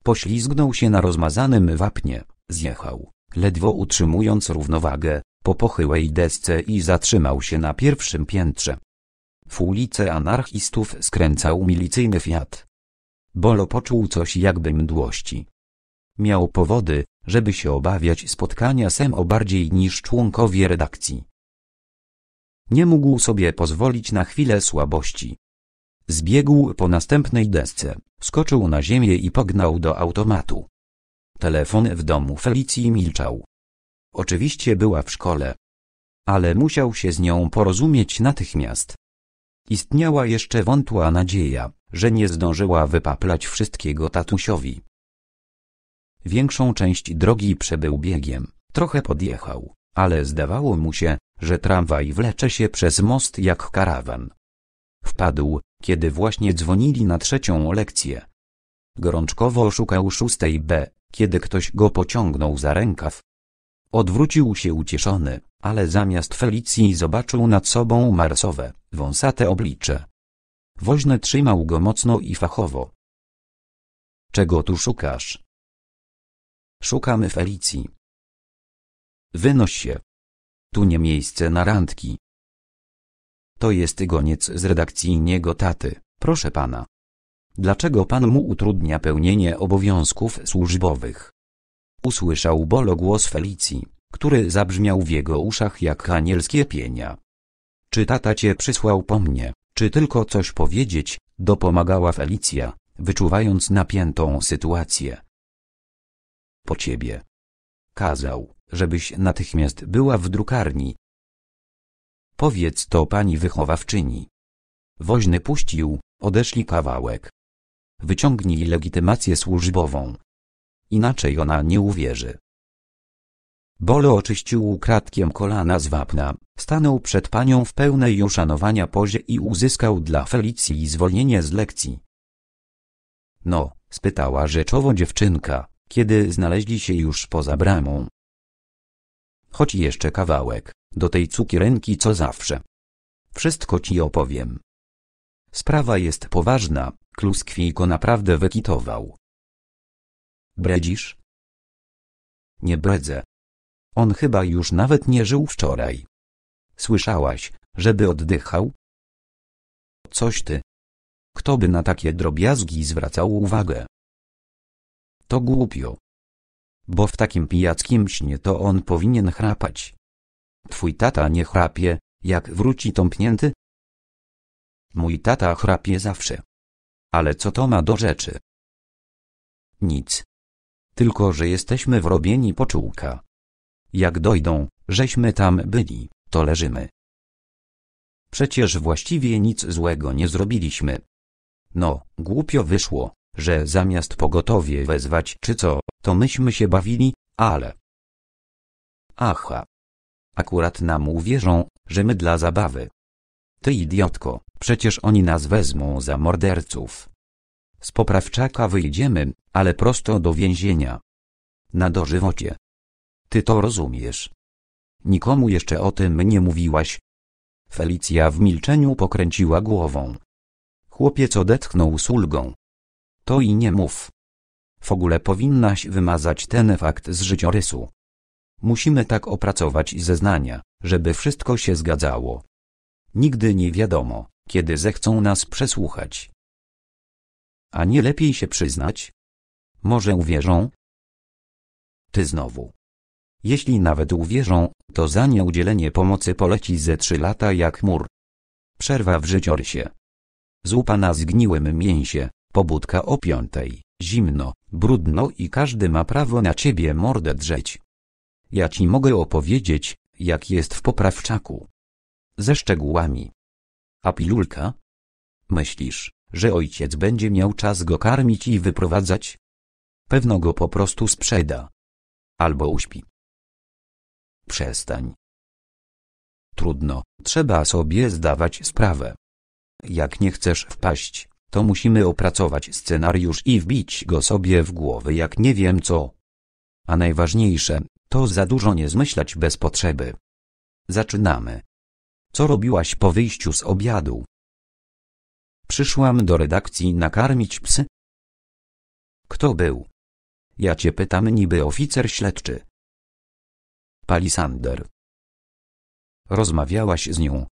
Poślizgnął się na rozmazanym wapnie, zjechał, ledwo utrzymując równowagę, po pochyłej desce i zatrzymał się na pierwszym piętrze. W ulicę anarchistów skręcał milicyjny Fiat. Bolo poczuł coś jakby mdłości. Miał powody, żeby się obawiać spotkania Sem o bardziej niż członkowie redakcji. Nie mógł sobie pozwolić na chwilę słabości. Zbiegł po następnej desce, skoczył na ziemię i pognał do automatu. Telefon w domu Felicji milczał. Oczywiście była w szkole. Ale musiał się z nią porozumieć natychmiast. Istniała jeszcze wątła nadzieja, że nie zdążyła wypaplać wszystkiego tatusiowi. Większą część drogi przebył biegiem, trochę podjechał, ale zdawało mu się, że tramwaj wlecze się przez most jak karawan. Wpadł, kiedy właśnie dzwonili na trzecią lekcję. Gorączkowo szukał szóstej B, kiedy ktoś go pociągnął za rękaw. Odwrócił się ucieszony, ale zamiast Felicji zobaczył nad sobą marsowe, wąsate oblicze. Woźny trzymał go mocno i fachowo. Czego tu szukasz? Szukamy Felicji. Wynoś się. Tu nie miejsce na randki. To jest goniec z redakcji niego taty, proszę pana. Dlaczego pan mu utrudnia pełnienie obowiązków służbowych? Usłyszał Bolo głos Felicji, który zabrzmiał w jego uszach jak anielskie pienia. Czy tata cię przysłał po mnie, czy tylko coś powiedzieć, dopomagała Felicja, wyczuwając napiętą sytuację po ciebie. Kazał, żebyś natychmiast była w drukarni. Powiedz to pani wychowawczyni. Woźny puścił, odeszli kawałek. Wyciągnij legitymację służbową. Inaczej ona nie uwierzy. Bolo oczyścił kratkiem kolana z wapna, stanął przed panią w pełnej uszanowania pozie i uzyskał dla Felicji zwolnienie z lekcji. No, spytała rzeczowo dziewczynka, kiedy znaleźli się już poza bramą. Choć jeszcze kawałek, do tej cukierenki co zawsze. Wszystko ci opowiem. Sprawa jest poważna, Kluskwijko naprawdę wykitował. Bredzisz? Nie bredzę. On chyba już nawet nie żył wczoraj. Słyszałaś, żeby oddychał? Coś ty. Kto by na takie drobiazgi zwracał uwagę? To głupio. Bo w takim pijackim śnie to on powinien chrapać. Twój tata nie chrapie, jak wróci tąpnięty? Mój tata chrapie zawsze. Ale co to ma do rzeczy? Nic. Tylko, że jesteśmy wrobieni poczułka. Jak dojdą, żeśmy tam byli, to leżymy. Przecież właściwie nic złego nie zrobiliśmy. No, głupio wyszło że zamiast pogotowie wezwać czy co, to myśmy się bawili, ale... Aha. Akurat nam uwierzą, że my dla zabawy. Ty idiotko, przecież oni nas wezmą za morderców. Z poprawczaka wyjdziemy, ale prosto do więzienia. Na dożywocie. Ty to rozumiesz. Nikomu jeszcze o tym nie mówiłaś. Felicja w milczeniu pokręciła głową. Chłopiec odetchnął z ulgą. To i nie mów. W ogóle powinnaś wymazać ten fakt z życiorysu. Musimy tak opracować zeznania, żeby wszystko się zgadzało. Nigdy nie wiadomo, kiedy zechcą nas przesłuchać. A nie lepiej się przyznać? Może uwierzą? Ty znowu. Jeśli nawet uwierzą, to za nieudzielenie pomocy poleci ze trzy lata jak mur. Przerwa w życiorysie. Zupa na zgniłym mięsie, Pobudka o piątej, zimno, brudno i każdy ma prawo na ciebie mordę drzeć. Ja ci mogę opowiedzieć, jak jest w poprawczaku. Ze szczegółami. A pilulka? Myślisz, że ojciec będzie miał czas go karmić i wyprowadzać? Pewno go po prostu sprzeda. Albo uśpi. Przestań. Trudno, trzeba sobie zdawać sprawę. Jak nie chcesz wpaść to musimy opracować scenariusz i wbić go sobie w głowy jak nie wiem co. A najważniejsze, to za dużo nie zmyślać bez potrzeby. Zaczynamy. Co robiłaś po wyjściu z obiadu? Przyszłam do redakcji nakarmić psy. Kto był? Ja cię pytam niby oficer śledczy. Palisander. Rozmawiałaś z nią.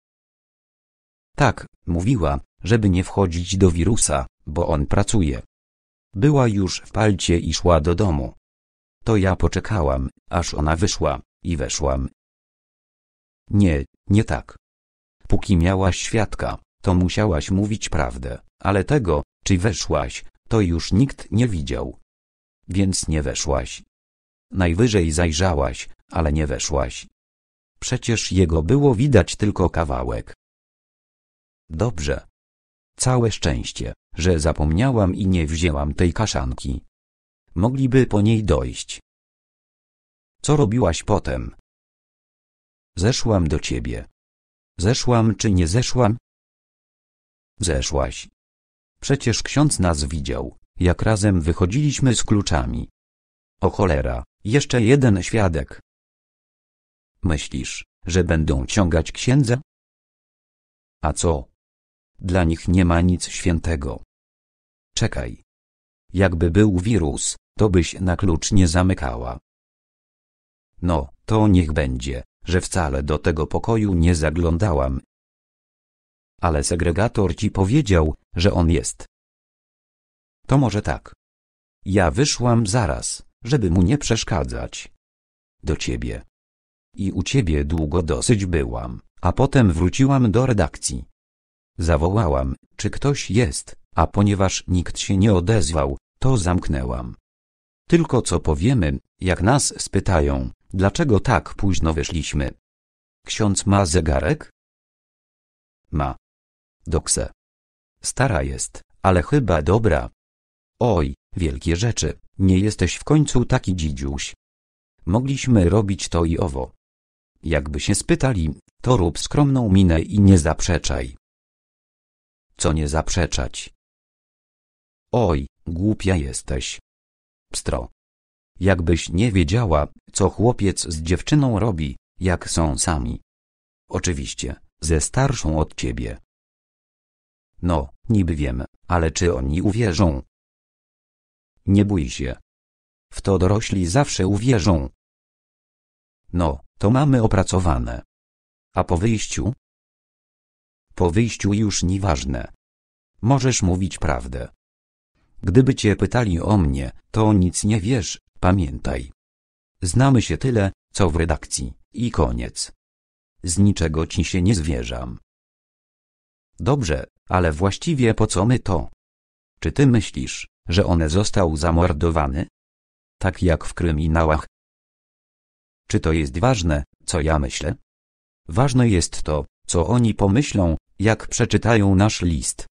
Tak, mówiła, żeby nie wchodzić do wirusa, bo on pracuje. Była już w palcie i szła do domu. To ja poczekałam, aż ona wyszła, i weszłam. Nie, nie tak. Póki miałaś świadka, to musiałaś mówić prawdę, ale tego, czy weszłaś, to już nikt nie widział. Więc nie weszłaś. Najwyżej zajrzałaś, ale nie weszłaś. Przecież jego było widać tylko kawałek. Dobrze. Całe szczęście, że zapomniałam i nie wzięłam tej kaszanki. Mogliby po niej dojść. Co robiłaś potem? Zeszłam do ciebie. Zeszłam czy nie zeszłam? Zeszłaś. Przecież ksiądz nas widział, jak razem wychodziliśmy z kluczami. O cholera, jeszcze jeden świadek. Myślisz, że będą ciągać księdza? A co, dla nich nie ma nic świętego. Czekaj. Jakby był wirus, to byś na klucz nie zamykała. No, to niech będzie, że wcale do tego pokoju nie zaglądałam. Ale segregator ci powiedział, że on jest. To może tak. Ja wyszłam zaraz, żeby mu nie przeszkadzać. Do ciebie. I u ciebie długo dosyć byłam, a potem wróciłam do redakcji. Zawołałam, czy ktoś jest, a ponieważ nikt się nie odezwał, to zamknęłam. Tylko co powiemy, jak nas spytają, dlaczego tak późno wyszliśmy? Ksiądz ma zegarek? Ma. Dokse. Stara jest, ale chyba dobra. Oj, wielkie rzeczy, nie jesteś w końcu taki dzidziuś. Mogliśmy robić to i owo. Jakby się spytali, to rób skromną minę i nie zaprzeczaj co nie zaprzeczać. Oj, głupia jesteś. Pstro. Jakbyś nie wiedziała, co chłopiec z dziewczyną robi, jak są sami. Oczywiście, ze starszą od ciebie. No, niby wiem, ale czy oni uwierzą? Nie bój się. W to dorośli zawsze uwierzą. No, to mamy opracowane. A po wyjściu, po wyjściu już nieważne. Możesz mówić prawdę. Gdyby cię pytali o mnie, to nic nie wiesz, pamiętaj. Znamy się tyle, co w redakcji, i koniec. Z niczego ci się nie zwierzam. Dobrze, ale właściwie po co my to? Czy ty myślisz, że one został zamordowany? Tak jak w kryminałach. Czy to jest ważne, co ja myślę? Ważne jest to, co oni pomyślą, jak przeczytają nasz list.